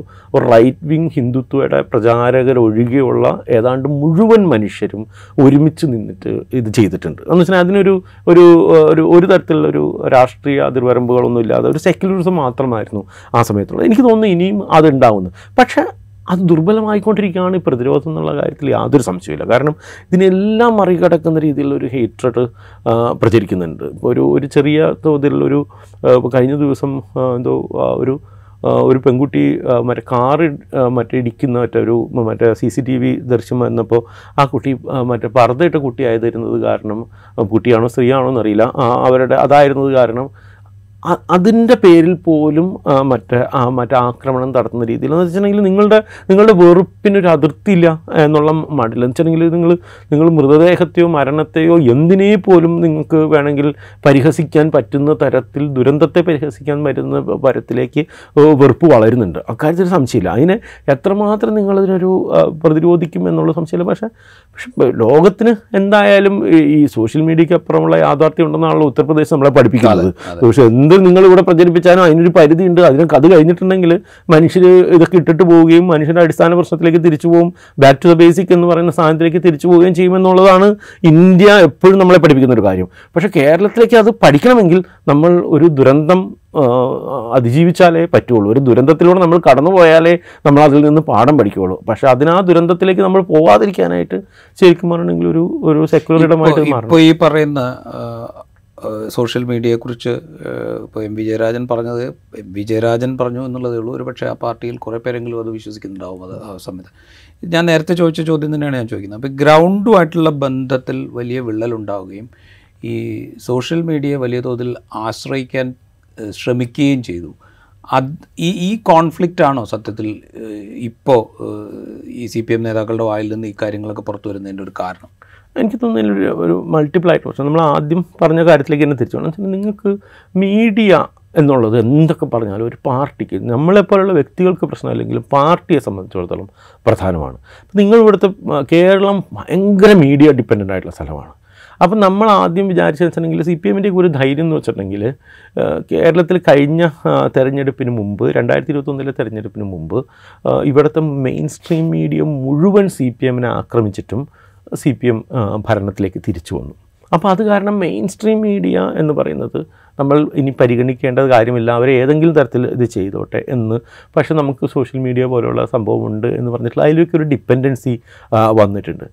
റൈറ്റ് വിങ് ഹിന്ദുത്വയുടെ പ്രചാരകരൊഴികെയുള്ള ഏതാണ്ട് മുഴുവൻ മനുഷ്യരും ഒരുമിച്ച് നിന്നിട്ട് ഇത് ചെയ്തിട്ടുണ്ട് എന്ന് വെച്ചാൽ അതിനൊരു ഒരു ഒരു ഒരു തരത്തിലുള്ളൊരു രാഷ്ട്രീയ അതിർവരമ്പുകളൊന്നും ഇല്ലാതെ ഒരു സെക്യുലറിസം മാത്രമായിരുന്നു ആ സമയത്തുള്ളത് എനിക്ക് തോന്നുന്നു ഇനിയും അതുണ്ടാവുന്നു പക്ഷേ അത് ദുർബലമായിക്കൊണ്ടിരിക്കുകയാണ് ഈ പ്രതിരോധം എന്നുള്ള കാര്യത്തിൽ യാതൊരു സംശയമില്ല കാരണം ഇതിനെല്ലാം മറികടക്കുന്ന രീതിയിലുള്ളൊരു ഹേറ്റ്രഡ് പ്രചരിക്കുന്നുണ്ട് ഇപ്പോൾ ഒരു ഒരു ചെറിയ തോതിലുള്ളൊരു കഴിഞ്ഞ ദിവസം എന്തോ ഒരു ഒരു പെൺകുട്ടി മറ്റേ കാർ മറ്റേ ഇടിക്കുന്ന ഒരു മറ്റേ സി സി ടി വി ദൃശ്യം വന്നപ്പോൾ ആ കുട്ടി മറ്റേ പർദ്ദയിട്ട കുട്ടിയായി തരുന്നത് കാരണം കുട്ടിയാണോ സ്ത്രീയാണോ എന്നറിയില്ല അവരുടെ അതായിരുന്നത് കാരണം അതിൻ്റെ പേരിൽ പോലും മറ്റേ മറ്റേ ആക്രമണം നടത്തുന്ന രീതിയിൽ എന്ന് വെച്ചിട്ടുണ്ടെങ്കിൽ നിങ്ങളുടെ നിങ്ങളുടെ വെറുപ്പിനൊരു ഇല്ല എന്നുള്ള മടില്ല എന്ന് വെച്ചിട്ടുണ്ടെങ്കിൽ നിങ്ങൾ നിങ്ങൾ മൃതദേഹത്തെയോ മരണത്തെയോ എന്തിനെ പോലും നിങ്ങൾക്ക് വേണമെങ്കിൽ പരിഹസിക്കാൻ പറ്റുന്ന തരത്തിൽ ദുരന്തത്തെ പരിഹസിക്കാൻ പറ്റുന്ന തരത്തിലേക്ക് വെറുപ്പ് വളരുന്നുണ്ട് അക്കാര്യത്തിൽ സംശയമില്ല അതിനെ എത്രമാത്രം നിങ്ങളതിനൊരു പ്രതിരോധിക്കും എന്നുള്ള സംശയമില്ല പക്ഷേ പക്ഷെ ലോകത്തിന് എന്തായാലും ഈ സോഷ്യൽ മീഡിയയ്ക്ക് അപ്പുറമുള്ള യാഥാർത്ഥ്യം ഉണ്ടെന്നാണല്ലോ ഉത്തർപ്രദേശ് നമ്മളെ പഠിപ്പിക്കുന്നത് പക്ഷേ എന്ത് നിങ്ങൾ ഇവിടെ പ്രചരിപ്പിച്ചാലും അതിനൊരു പരിധിയുണ്ട് അതിനൊക്കെ അത് കഴിഞ്ഞിട്ടുണ്ടെങ്കിൽ മനുഷ്യർ ഇതൊക്കെ ഇട്ടിട്ട് പോവുകയും മനുഷ്യൻ്റെ അടിസ്ഥാന പ്രശ്നത്തിലേക്ക് തിരിച്ചു പോകും ബാക്ക് ടു ദ ബേസിക് എന്ന് പറയുന്ന സാധനത്തിലേക്ക് തിരിച്ചു പോവുകയും ചെയ്യുമെന്നുള്ളതാണ് ഇന്ത്യ എപ്പോഴും നമ്മളെ പഠിപ്പിക്കുന്ന ഒരു കാര്യം പക്ഷേ കേരളത്തിലേക്ക് അത് പഠിക്കണമെങ്കിൽ നമ്മൾ ഒരു ദുരന്തം അതിജീവിച്ചാലേ പറ്റുള്ളൂ ഒരു ദുരന്തത്തിലൂടെ നമ്മൾ കടന്നു പോയാലേ നമ്മൾ അതിൽ നിന്ന് പാഠം പഠിക്കുകയുള്ളൂ പക്ഷേ അതിനാ ദുരന്തത്തിലേക്ക് നമ്മൾ പോവാതിരിക്കാനായിട്ട് ശരിക്കും പറഞ്ഞെങ്കിൽ ഒരു ഒരു സെക്യുലർ ഇടമായിട്ട് ഇപ്പോൾ ഈ പറയുന്ന സോഷ്യൽ മീഡിയയെക്കുറിച്ച് ഇപ്പോൾ എം വിജയരാജൻ പറഞ്ഞത് എം വിജയരാജൻ പറഞ്ഞു എന്നുള്ളതേ ഉള്ളൂ ഒരു പക്ഷേ ആ പാർട്ടിയിൽ കുറേ പേരെങ്കിലും അത് വിശ്വസിക്കുന്നുണ്ടാവും അത് ആ സമയത്ത് ഞാൻ നേരത്തെ ചോദിച്ച ചോദ്യം തന്നെയാണ് ഞാൻ ചോദിക്കുന്നത് അപ്പോൾ ഗ്രൗണ്ടുമായിട്ടുള്ള ബന്ധത്തിൽ വലിയ വിള്ളലുണ്ടാവുകയും ഈ സോഷ്യൽ മീഡിയ വലിയ തോതിൽ ആശ്രയിക്കാൻ ശ്രമിക്കുകയും ചെയ്തു അത് ഈ ഈ കോൺഫ്ലിക്റ്റാണോ സത്യത്തിൽ ഇപ്പോൾ ഈ സി പി എം നേതാക്കളുടെ വായിൽ നിന്ന് ഈ കാര്യങ്ങളൊക്കെ പുറത്തു വരുന്നതിൻ്റെ ഒരു കാരണം എനിക്ക് തോന്നുന്നതിൽ ഒരു മൾട്ടിപ്പിൾ ആയിട്ട് പക്ഷേ നമ്മൾ ആദ്യം പറഞ്ഞ കാര്യത്തിലേക്ക് തന്നെ തിരിച്ചു പോകണം നിങ്ങൾക്ക് മീഡിയ എന്നുള്ളത് എന്തൊക്കെ പറഞ്ഞാലും ഒരു പാർട്ടിക്ക് നമ്മളെപ്പോലുള്ള വ്യക്തികൾക്ക് പ്രശ്നമില്ലെങ്കിലും പാർട്ടിയെ സംബന്ധിച്ചിടത്തോളം പ്രധാനമാണ് നിങ്ങൾ കേരളം ഭയങ്കര മീഡിയ ഡിപ്പെൻഡൻ്റ് ആയിട്ടുള്ള സ്ഥലമാണ് അപ്പം നമ്മൾ ആദ്യം വിചാരിച്ചതെന്ന് വെച്ചിട്ടുണ്ടെങ്കിൽ സി പി എമ്മിൻ്റെ ഒരു ധൈര്യം എന്ന് വെച്ചിട്ടുണ്ടെങ്കിൽ കേരളത്തിൽ കഴിഞ്ഞ തെരഞ്ഞെടുപ്പിന് മുമ്പ് രണ്ടായിരത്തി ഇരുപത്തൊന്നിലെ തെരഞ്ഞെടുപ്പിന് മുമ്പ് ഇവിടുത്തെ മെയിൻ സ്ട്രീം മീഡിയ മുഴുവൻ സി പി എമ്മിനെ ആക്രമിച്ചിട്ടും സി പി എം ഭരണത്തിലേക്ക് തിരിച്ചു വന്നു അപ്പോൾ അത് കാരണം മെയിൻ സ്ട്രീം മീഡിയ എന്ന് പറയുന്നത് നമ്മൾ ഇനി പരിഗണിക്കേണ്ട കാര്യമില്ല അവർ ഏതെങ്കിലും തരത്തിൽ ഇത് ചെയ്തോട്ടെ എന്ന് പക്ഷേ നമുക്ക് സോഷ്യൽ മീഡിയ പോലെയുള്ള സംഭവമുണ്ട് എന്ന് പറഞ്ഞിട്ടുള്ള അതിലേക്ക് ഒരു ഡിപ്പെൻഡൻസി വന്നിട്ടുണ്ട്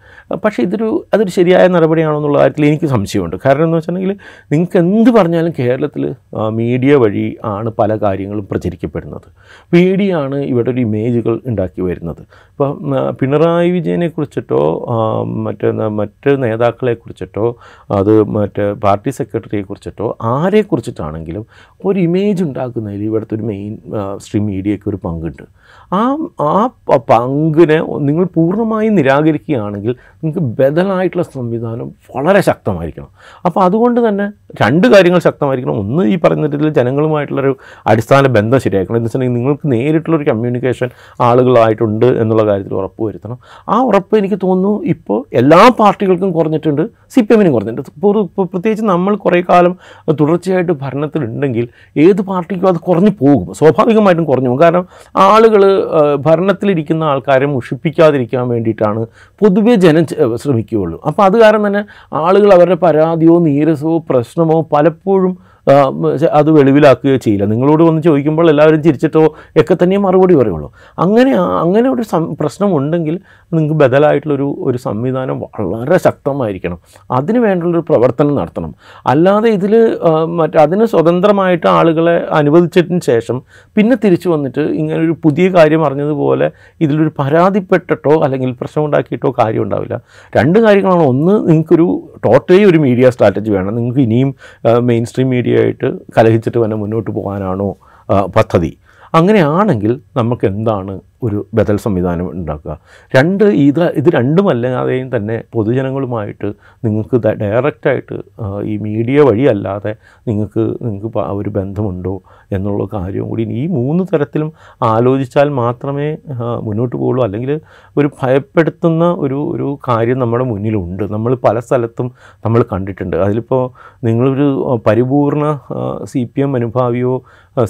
പക്ഷേ ഇതൊരു അതൊരു ശരിയായ നടപടിയാണോ എന്നുള്ള കാര്യത്തിൽ എനിക്ക് സംശയമുണ്ട് കാരണം എന്ന് വെച്ചിട്ടുണ്ടെങ്കിൽ നിങ്ങൾക്ക് എന്ത് പറഞ്ഞാലും കേരളത്തിൽ മീഡിയ വഴി ആണ് പല കാര്യങ്ങളും പ്രചരിക്കപ്പെടുന്നത് മീഡിയയാണ് ഇവിടെ ഒരു ഇമേജുകൾ ഉണ്ടാക്കി വരുന്നത് ഇപ്പം പിണറായി വിജയനെ കുറിച്ചിട്ടോ മറ്റ് മറ്റ് നേതാക്കളെ കുറിച്ചിട്ടോ അത് മറ്റേ പാർട്ടി സെക്രട്ടറിയെ കുറിച്ചിട്ടോ ആരെ കുറിച്ചിട്ടാണെങ്കിലും ഒരു ഇമേജ് ഉണ്ടാക്കുന്നതിൽ ഇവിടുത്തെ ഒരു മെയിൻ സ്ട്രീം മീഡിയയ്ക്ക് ഒരു പങ്കുണ്ട് ആ ആ പങ്കിനെ നിങ്ങൾ പൂർണ്ണമായും നിരാകരിക്കുകയാണെങ്കിൽ നിങ്ങൾക്ക് ബദലായിട്ടുള്ള സംവിധാനം വളരെ ശക്തമായിരിക്കണം അപ്പോൾ അതുകൊണ്ട് തന്നെ രണ്ട് കാര്യങ്ങൾ ശക്തമായിരിക്കണം ഒന്ന് ഈ പറഞ്ഞ രീതിയിൽ ജനങ്ങളുമായിട്ടുള്ളൊരു അടിസ്ഥാന ബന്ധം ശരിയാക്കണം എന്ന് വെച്ചിട്ടുണ്ടെങ്കിൽ നിങ്ങൾക്ക് നേരിട്ടുള്ളൊരു കമ്മ്യൂണിക്കേഷൻ ആളുകളായിട്ടുണ്ട് എന്നുള്ള കാര്യത്തിൽ ഉറപ്പ് വരുത്തണം ആ ഉറപ്പ് എനിക്ക് തോന്നുന്നു ഇപ്പോൾ എല്ലാ പാർട്ടികൾക്കും കുറഞ്ഞിട്ടുണ്ട് സി പി എമ്മിനും കുറഞ്ഞിട്ടുണ്ട് ഇപ്പോൾ പ്രത്യേകിച്ച് നമ്മൾ കുറേ കാലം തുടർച്ചയായിട്ട് ഭരണത്തിലുണ്ടെങ്കിൽ ഏത് പാർട്ടിക്കും അത് കുറഞ്ഞു പോകും സ്വാഭാവികമായിട്ടും കുറഞ്ഞു പോകും കാരണം ആളുകൾ ഭരണത്തിലിരിക്കുന്ന ആൾക്കാരെ മുഷിപ്പിക്കാതിരിക്കാൻ വേണ്ടിയിട്ടാണ് പൊതുവേ ജനം ശ്രമിക്കുകയുള്ളൂ അപ്പോൾ അത് കാരണം തന്നെ ആളുകൾ അവരുടെ പരാതിയോ നീരസോ പ്രശ്നം പ്രശ്നമോ പലപ്പോഴും അത് വെളിവിലാക്കുകയോ ചെയ്യില്ല നിങ്ങളോട് വന്ന് ചോദിക്കുമ്പോൾ എല്ലാവരും ചിരിച്ചിട്ടോ ഒക്കെ തന്നെ മറുപടി പറയുള്ളൂ അങ്ങനെ അങ്ങനെ ഒരു പ്രശ്നമുണ്ടെങ്കിൽ നിങ്ങൾക്ക് ബദലായിട്ടുള്ളൊരു ഒരു സംവിധാനം വളരെ ശക്തമായിരിക്കണം അതിന് വേണ്ടുള്ളൊരു പ്രവർത്തനം നടത്തണം അല്ലാതെ ഇതിൽ മറ്റേ അതിന് സ്വതന്ത്രമായിട്ട് ആളുകളെ അനുവദിച്ചതിന് ശേഷം പിന്നെ തിരിച്ചു വന്നിട്ട് ഇങ്ങനെ ഒരു പുതിയ കാര്യം അറിഞ്ഞതുപോലെ ഇതിലൊരു പരാതിപ്പെട്ടിട്ടോ അല്ലെങ്കിൽ പ്രശ്നമുണ്ടാക്കിയിട്ടോ കാര്യം ഉണ്ടാവില്ല രണ്ട് കാര്യങ്ങളാണ് ഒന്ന് നിങ്ങൾക്കൊരു ടോട്ടലി ഒരു മീഡിയ സ്ട്രാറ്റജി വേണം നിങ്ങൾക്ക് ഇനിയും മെയിൻ സ്ട്രീം മീഡിയ ആയിട്ട് കലഹിച്ചിട്ട് തന്നെ മുന്നോട്ട് പോകാനാണോ പദ്ധതി അങ്ങനെയാണെങ്കിൽ നമുക്ക് എന്താണ് ഒരു ബദൽ സംവിധാനം ഉണ്ടാക്കുക രണ്ട് ഇത് ഇത് അല്ലാതെയും തന്നെ പൊതുജനങ്ങളുമായിട്ട് നിങ്ങൾക്ക് ഡയറക്റ്റായിട്ട് ഈ മീഡിയ വഴിയല്ലാതെ നിങ്ങൾക്ക് നിങ്ങൾക്ക് ഒരു ബന്ധമുണ്ടോ എന്നുള്ള കാര്യവും കൂടി ഈ മൂന്ന് തരത്തിലും ആലോചിച്ചാൽ മാത്രമേ മുന്നോട്ട് പോകുള്ളൂ അല്ലെങ്കിൽ ഒരു ഭയപ്പെടുത്തുന്ന ഒരു ഒരു കാര്യം നമ്മുടെ മുന്നിലുണ്ട് നമ്മൾ പല സ്ഥലത്തും നമ്മൾ കണ്ടിട്ടുണ്ട് അതിലിപ്പോൾ നിങ്ങളൊരു പരിപൂർണ സി പി എം അനുഭാവിയോ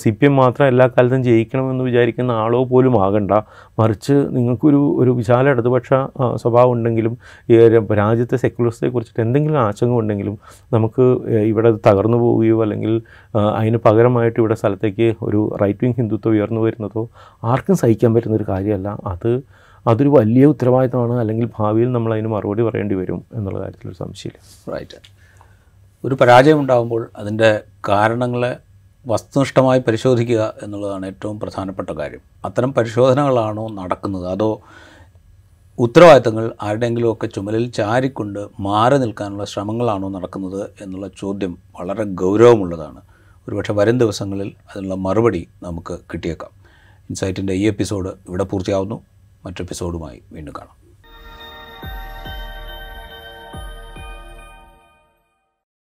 സി പി എം മാത്രം എല്ലാ കാലത്തും ജയിക്കണമെന്ന് വിചാരിക്കുന്ന ആളോ പോലും ആകണ്ട മറിച്ച് നിങ്ങൾക്കൊരു ഒരു വിശാല ഇടതുപക്ഷ സ്വഭാവം ഉണ്ടെങ്കിലും രാജ്യത്തെ കുറിച്ചിട്ട് എന്തെങ്കിലും ആശങ്ക ഉണ്ടെങ്കിലും നമുക്ക് ഇവിടെ തകർന്നു പോവുകയോ അല്ലെങ്കിൽ അതിന് പകരമായിട്ട് ഇവിടെ സ്ഥലത്തേക്ക് ഒരു റൈറ്റ് വിങ് ഹിന്ദുത്വം ഉയർന്നു വരുന്നതോ ആർക്കും സഹിക്കാൻ പറ്റുന്ന ഒരു കാര്യമല്ല അത് അതൊരു വലിയ ഉത്തരവാദിത്തമാണ് അല്ലെങ്കിൽ ഭാവിയിൽ നമ്മൾ അതിന് മറുപടി പറയേണ്ടി വരും എന്നുള്ള കാര്യത്തിലൊരു സംശയമില്ല റൈറ്റ് ഒരു പരാജയം ഉണ്ടാകുമ്പോൾ അതിൻ്റെ കാരണങ്ങളെ വസ്തുനിഷ്ഠമായി പരിശോധിക്കുക എന്നുള്ളതാണ് ഏറ്റവും പ്രധാനപ്പെട്ട കാര്യം അത്തരം പരിശോധനകളാണോ നടക്കുന്നത് അതോ ഉത്തരവാദിത്തങ്ങൾ ആരുടെയെങ്കിലുമൊക്കെ ചുമലിൽ ചാരിക്കൊണ്ട് മാറി നിൽക്കാനുള്ള ശ്രമങ്ങളാണോ നടക്കുന്നത് എന്നുള്ള ചോദ്യം വളരെ ഗൗരവമുള്ളതാണ് ഒരുപക്ഷെ വരും ദിവസങ്ങളിൽ അതിനുള്ള മറുപടി നമുക്ക് കിട്ടിയേക്കാം ഇൻസൈറ്റിൻ്റെ ഈ എപ്പിസോഡ് ഇവിടെ പൂർത്തിയാവുന്നു മറ്റെപ്പിസോഡുമായി വീണ്ടും കാണാം